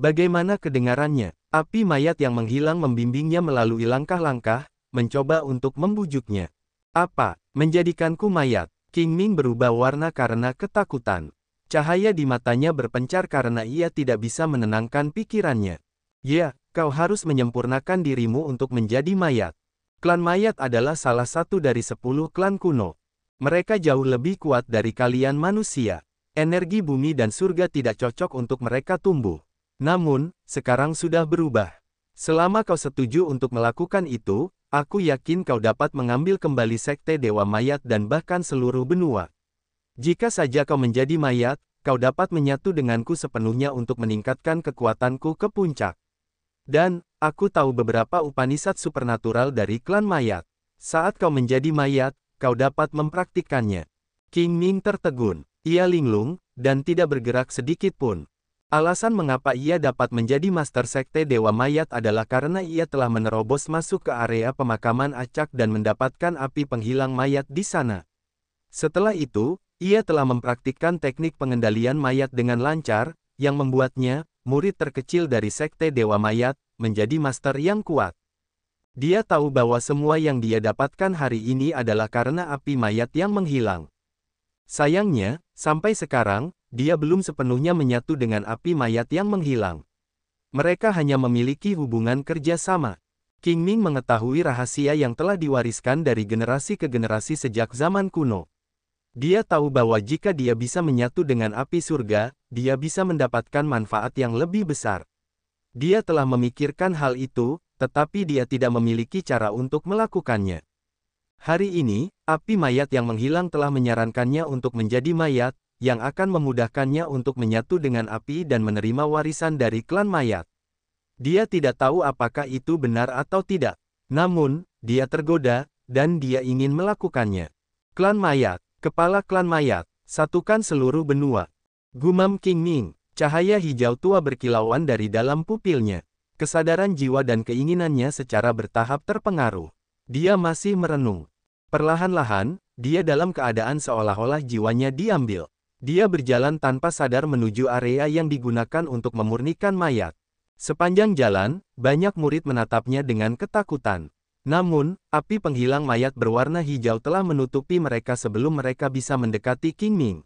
S1: Bagaimana kedengarannya? Api mayat yang menghilang membimbingnya melalui langkah-langkah, mencoba untuk membujuknya. Apa? Menjadikanku mayat. King Ming berubah warna karena ketakutan. Cahaya di matanya berpencar karena ia tidak bisa menenangkan pikirannya. Ya, kau harus menyempurnakan dirimu untuk menjadi mayat. Klan mayat adalah salah satu dari sepuluh klan kuno. Mereka jauh lebih kuat dari kalian manusia. Energi bumi dan surga tidak cocok untuk mereka tumbuh. Namun, sekarang sudah berubah. Selama kau setuju untuk melakukan itu, aku yakin kau dapat mengambil kembali sekte Dewa Mayat dan bahkan seluruh benua. Jika saja kau menjadi mayat, kau dapat menyatu denganku sepenuhnya untuk meningkatkan kekuatanku ke puncak. Dan, aku tahu beberapa Upanisat supernatural dari klan mayat. Saat kau menjadi mayat, kau dapat mempraktikkannya. King Ming tertegun, ia linglung, dan tidak bergerak sedikit pun. Alasan mengapa ia dapat menjadi master sekte Dewa Mayat adalah karena ia telah menerobos masuk ke area pemakaman acak dan mendapatkan api penghilang mayat di sana. Setelah itu, ia telah mempraktikkan teknik pengendalian mayat dengan lancar, yang membuatnya, murid terkecil dari sekte Dewa Mayat, menjadi master yang kuat. Dia tahu bahwa semua yang dia dapatkan hari ini adalah karena api mayat yang menghilang. Sayangnya, sampai sekarang, dia belum sepenuhnya menyatu dengan api mayat yang menghilang. Mereka hanya memiliki hubungan kerja sama. King Ming mengetahui rahasia yang telah diwariskan dari generasi ke generasi sejak zaman kuno. Dia tahu bahwa jika dia bisa menyatu dengan api surga, dia bisa mendapatkan manfaat yang lebih besar. Dia telah memikirkan hal itu, tetapi dia tidak memiliki cara untuk melakukannya. Hari ini, api mayat yang menghilang telah menyarankannya untuk menjadi mayat, yang akan memudahkannya untuk menyatu dengan api dan menerima warisan dari klan mayat. Dia tidak tahu apakah itu benar atau tidak. Namun, dia tergoda, dan dia ingin melakukannya. Klan Mayat, Kepala Klan Mayat, satukan seluruh benua. Gumam King Ning, cahaya hijau tua berkilauan dari dalam pupilnya. Kesadaran jiwa dan keinginannya secara bertahap terpengaruh. Dia masih merenung. Perlahan-lahan, dia dalam keadaan seolah-olah jiwanya diambil. Dia berjalan tanpa sadar menuju area yang digunakan untuk memurnikan mayat. Sepanjang jalan, banyak murid menatapnya dengan ketakutan. Namun, api penghilang mayat berwarna hijau telah menutupi mereka sebelum mereka bisa mendekati King Ming.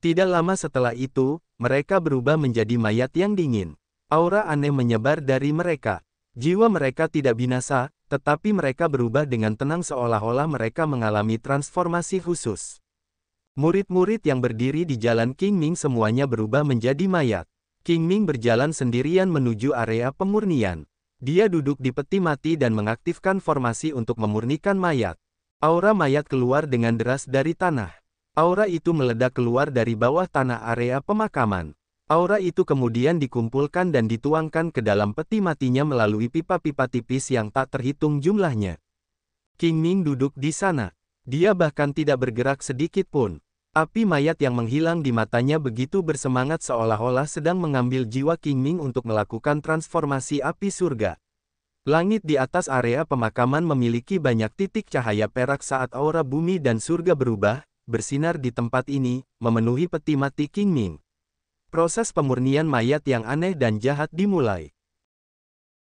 S1: Tidak lama setelah itu, mereka berubah menjadi mayat yang dingin. Aura aneh menyebar dari mereka. Jiwa mereka tidak binasa, tetapi mereka berubah dengan tenang seolah-olah mereka mengalami transformasi khusus. Murid-murid yang berdiri di jalan King Ming semuanya berubah menjadi mayat. King Ming berjalan sendirian menuju area pemurnian. Dia duduk di peti mati dan mengaktifkan formasi untuk memurnikan mayat. Aura mayat keluar dengan deras dari tanah. Aura itu meledak keluar dari bawah tanah area pemakaman. Aura itu kemudian dikumpulkan dan dituangkan ke dalam peti matinya melalui pipa-pipa tipis yang tak terhitung jumlahnya. King Ming duduk di sana. Dia bahkan tidak bergerak sedikit pun. Api mayat yang menghilang di matanya begitu bersemangat seolah-olah sedang mengambil jiwa King Ming untuk melakukan transformasi api surga. Langit di atas area pemakaman memiliki banyak titik cahaya perak saat aura bumi dan surga berubah, bersinar di tempat ini, memenuhi peti mati King Ming. Proses pemurnian mayat yang aneh dan jahat dimulai.